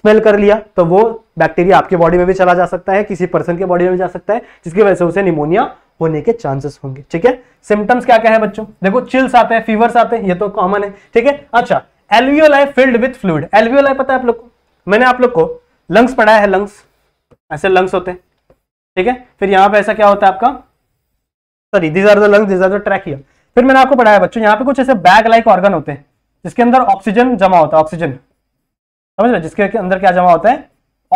स्मेल कर लिया तो वो बैक्टीरिया आपके बॉडी में भी चला जा सकता है किसी पर्सन के बॉडी में भी जा सकता है जिसकी वजह से उसे निमोनिया होने के चांसेस होंगे ठीक है सिम्टम्स क्या क्या है बच्चों देखो चिल्स आते हैं फीवर्स आते हैं ये तो कॉमन है ठीक है अच्छा alveoli filled with fluid alveoli पता है आप लोग को मैंने आप लोग को लंग्स पढ़ाया है लंग्स ऐसे लंग्स होते हैं ठीक है फिर यहाँ पे ऐसा क्या होता है आपका sorry these are the lungs these are the track here फिर मैंने आपको पढ़ाया बच्चों यहाँ पे कुछ ऐसे बैग लाइक ऑर्गन होते हैं जिसके अंदर ऑक्सीजन जमा होता है ऑक्सीजन समझ रहे जिसके अंदर क्या जमा होता है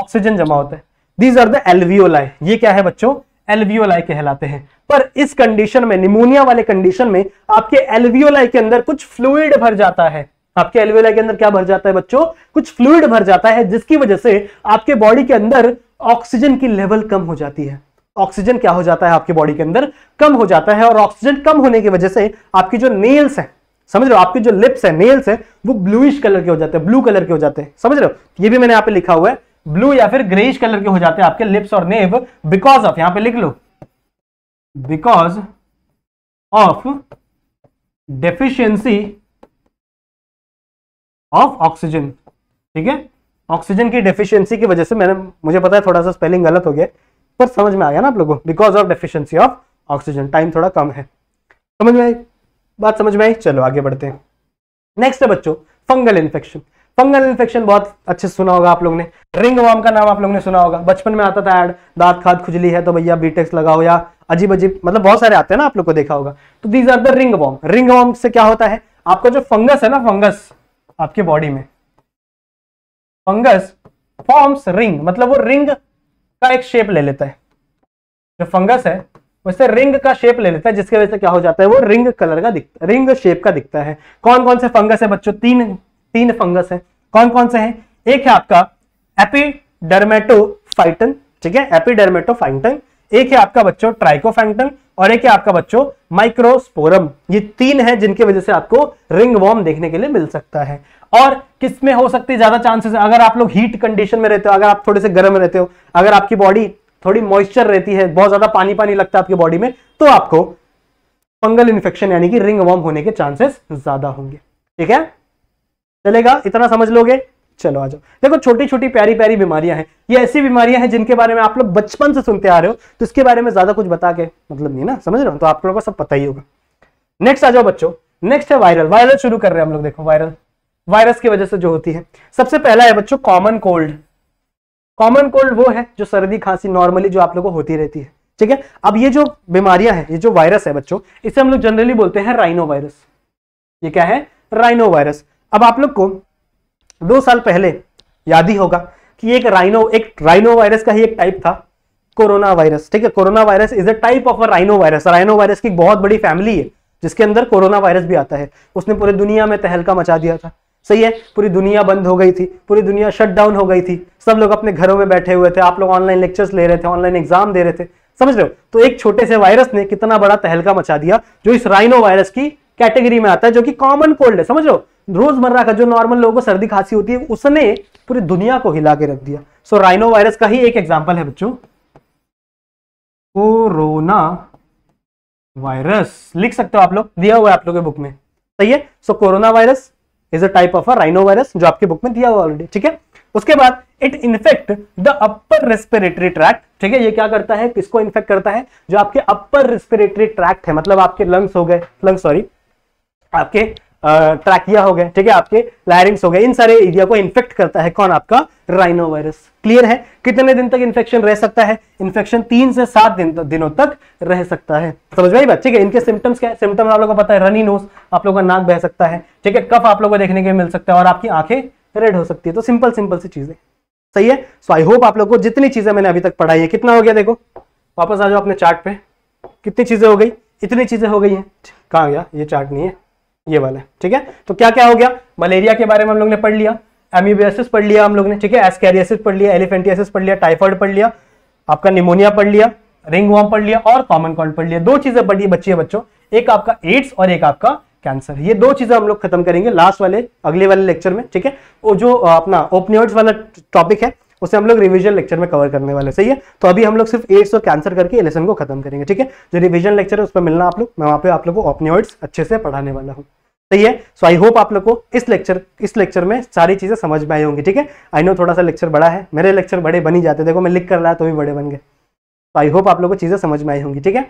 ऑक्सीजन जमा होता है दीज आर द एलवीओलाई ये क्या है बच्चों एलवीओलाई कहलाते हैं पर इस कंडीशन में निमोनिया वाले कंडीशन में आपके एलवीओलाई के अंदर कुछ फ्लूइड भर जाता है आपके एलवीओलाई के अंदर क्या भर जाता है बच्चों कुछ फ्लूइड भर जाता है जिसकी वजह से आपके बॉडी के अंदर ऑक्सीजन की लेवल कम हो जाती है ऑक्सीजन क्या हो जाता है आपके बॉडी के अंदर कम हो जाता है और ऑक्सीजन कम होने की वजह से आपकी जो नेल्स है समझ रहे हो आपके जो लिप्स है नेल्स है वो ब्लूइश कलर के हो जाते हैं ब्लू कलर के हो जाते हैं समझ रहे हो ये भी मैंने यहाँ पे लिखा हुआ है ब्लू या फिर ग्रेइश कलर के हो जाते हैं आपके लिप्स और नेव बिकॉज ऑफ यहां पे लिख लो because of deficiency of oxygen ठीक है ऑक्सीजन की डेफिशिएंसी की वजह से मैंने मुझे पता है थोड़ा सा स्पेलिंग गलत हो गया पर समझ में आ गया ना आप लोगों को because of deficiency of oxygen time थोड़ा कम है समझ में आई बात समझ में आई चलो आगे बढ़ते हैं नेक्स्ट है बच्चों फंगल इन्फेक्शन फंगल इन्फेक्शन बहुत अच्छे से सुना होगा आप लोग ने रिंग वॉम का नाम आप लोग ने सुना होगा बचपन में आता था एड दांत खाद खुजली है तो भैया बीटेक्स लगाओ या अजीब अजीब मतलब बहुत सारे आते हैं ना आप लोग को देखा होगा तो these are the ringworm ringworm से क्या होता है आपका जो फंगस है ना फंगस आपके बॉडी में फंगस फॉर्म्स रिंग मतलब वो रिंग का एक शेप ले लेता है जो फंगस है उससे रिंग का शेप ले लेता है जिसकी वजह से क्या हो जाता है वो रिंग कलर का दिखता है रिंग शेप का दिखता है कौन कौन से फंगस है बच्चों तीन तीन फंगस है कौन कौन से है एक है आपका एपीडर्मेटोफाइटन ठीक है एपीडर्मेटोफाइटन एक है आपका बच्चों ट्राइकोफेंटन और एक है आपका बच्चों माइक्रोस्पोरम ये तीन है जिनके वजह से आपको रिंग वॉर्म देखने के लिए मिल सकता है और किस में हो सकते हैं ज्यादा चांसेस अगर आप लोग हीट कंडीशन में रहते हो अगर आप थोड़े से गर्म रहते हो अगर आपकी बॉडी थोड़ी मॉइस्चर रहती है बहुत ज्यादा पानी पानी लगता है आपकी बॉडी में तो आपको फंगल इन्फेक्शन यानी कि रिंग वॉर्म होने के चांसेस ज्यादा होंगे ठीक है चलेगा इतना समझ लोगे चलो आ जाओ देखो छोटी छोटी प्यारी प्यारी बीमारियां हैं ये ऐसी बीमारियां हैं जिनके बारे में आप लोग बचपन से सुनते आ रहे हो तो इसके बारे में ज्यादा कुछ बता के मतलब नहीं ना समझ रहे हो तो आप लोगों को सब पता ही होगा नेक्स्ट आ जाओ बच्चों नेक्स्ट है वायरल वायरल शुरू कर रहे हैं हम लोग देखो वायरल वायरस की वजह से जो होती है सबसे पहला है बच्चों कॉमन कोल्ड कॉमन कोल्ड वो है जो सर्दी खांसी नॉर्मली जो आप लोगों को होती रहती है ठीक है अब ये जो बीमारियां हैं ये जो वायरस है बच्चों इसे हम लोग जनरली बोलते हैं राइनो वायरस ये क्या है राइनो वायरस अब आप लोग को दो साल पहले याद ही होगा कि एक राइनो एक राइनो वायरस का ही एक टाइप था कोरोना वायरस ठीक है corona virus is a type of a rhino virus rhino virus की बहुत बड़ी फैमिली है जिसके अंदर कोरोना वायरस भी आता है उसने पूरी दुनिया में तहलका मचा दिया था सही है पूरी दुनिया बंद हो गई थी पूरी दुनिया शट डाउन हो गई थी सब लोग अपने घरों में बैठे हुए थे आप लोग ऑनलाइन लेक्चर्स ले रहे थे ऑनलाइन एग्जाम दे रहे थे समझ रहे हो तो एक छोटे से वायरस ने कितना बड़ा तहलका मचा दिया जो इस राइनो वायरस की कैटेगरी में आता है जो कि कॉमन कोल्ड है समझ लो रोजमर्रा का जो नॉर्मल लोगों को सर्दी खांसी होती है उसने पूरी दुनिया को हिला के रख दिया सो राइनो वायरस का ही एक एग्जाम्पल है बच्चों कोरोना वायरस लिख सकते हो आप लोग दिया हुआ है आप लोग के बुक में सही है so corona virus is a type of a rhino virus जो आपके बुक में दिया हुआ ऑलरेडी ठीक है उसके बाद it infect the upper respiratory tract ठीक है ये क्या करता है किसको इन्फेक्ट करता है जो आपके अपर रेस्पिरेटरी ट्रैक्ट है मतलब आपके लंग्स हो गए लंग्स सॉरी आपके ट्रैकिया हो गए ठीक है आपके लायरिंग्स हो गए इन सारे एरिया को इन्फेक्ट करता है कौन आपका राइनो वायरस क्लियर है कितने दिन तक इन्फेक्शन रह सकता है इन्फेक्शन तीन से सात दिन दिनों तक रह सकता है समझ में आई बात ठीक है इनके सिम्टम्स क्या है सिम्टम आप लोगों को पता है रनी नोस आप लोग का नाक बह सकता है ठीक है कफ आप लोग को देखने के मिल सकता है और आपकी आंखें रेड हो सकती है तो सिंपल सिंपल सी चीजें सही है सो आई होप आप लोग को जितनी चीजें मैंने अभी तक पढ़ाई है कितना हो गया देखो वापस आ जाओ अपने चार्ट पे कितनी चीजें हो गई इतनी चीजें हो गई हैं कहाँ गया ये चार्ट नहीं है ये वाला ठीक है तो क्या क्या हो गया मलेरिया के बारे में हम लोग ने पढ़ लिया एम्यूबियासिस पढ़ लिया हम लोग ने ठीक है एस्कैरियासिस पढ़ लिया एलिफेंटियासिस पढ़ लिया टाइफॉइड पढ़ लिया आपका निमोनिया पढ़ लिया रिंग वॉर्म पढ़ लिया और कॉमन कॉल्ड पढ़ लिया दो चीजें पढ़ी बच्ची है बच्चों एक आपका एड्स और एक आपका कैंसर ये दो चीजें हम लोग खत्म करेंगे लास्ट वाले अगले वाले लेक्चर में ठीक है वो जो अपना ओपनियोड्स वाला टॉपिक है उसे हम लोग रिविजन लेक्चर में कवर करने वाले सही है तो अभी हम लोग सिर्फ एड्स और कैंसर करके लेसन को खत्म करेंगे ठीक है जो रिविजन लेक्चर है उस पर मिलना आप लोग मैं वहाँ पे आप लोग को ऑपनियोइड्स अच्छे से पढ़ाने वाला हूँ सही है सो आई होप आप लोग को इस लेक्चर इस लेक्चर में सारी चीज़ें समझ में आई होंगी ठीक है आई नो थोड़ा सा लेक्चर बड़ा है मेरे लेक्चर बड़े बन ही जाते देखो मैं लिख कर रहा तो भी बड़े बन गए तो आई होप आप लोग को चीज़ें समझ में आई होंगी ठीक है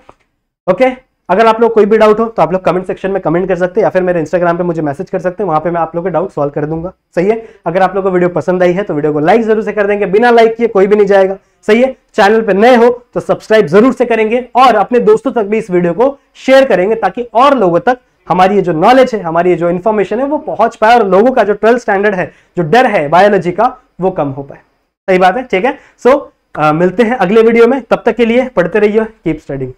ओके okay? अगर आप लोग कोई भी डाउट हो तो आप लोग कमेंट सेक्शन में कमेंट कर सकते हैं या फिर मेरे इंस्टाग्राम पे मुझे मैसेज कर सकते हैं वहां पे मैं आप लोगों के डाउट सॉल्व कर दूंगा सही है अगर आप लोगों को वीडियो पसंद आई है तो वीडियो को लाइक जरूर से कर देंगे बिना लाइक किए कोई भी नहीं जाएगा सही है चैनल पर नए हो तो सब्सक्राइब जरूर से करेंगे और अपने दोस्तों तक भी इस वीडियो को शेयर करेंगे ताकि और लोगों तक हमारी ये जो नॉलेज है हमारी ये जो इन्फॉर्मेशन है वो पहुंच पाए और लोगों का जो ट्वेल्थ स्टैंडर्ड है जो डर है बायोलॉजी का वो कम हो पाए सही बात है ठीक है सो मिलते हैं अगले वीडियो में तब तक के लिए पढ़ते रहिए कीप स्टडिंग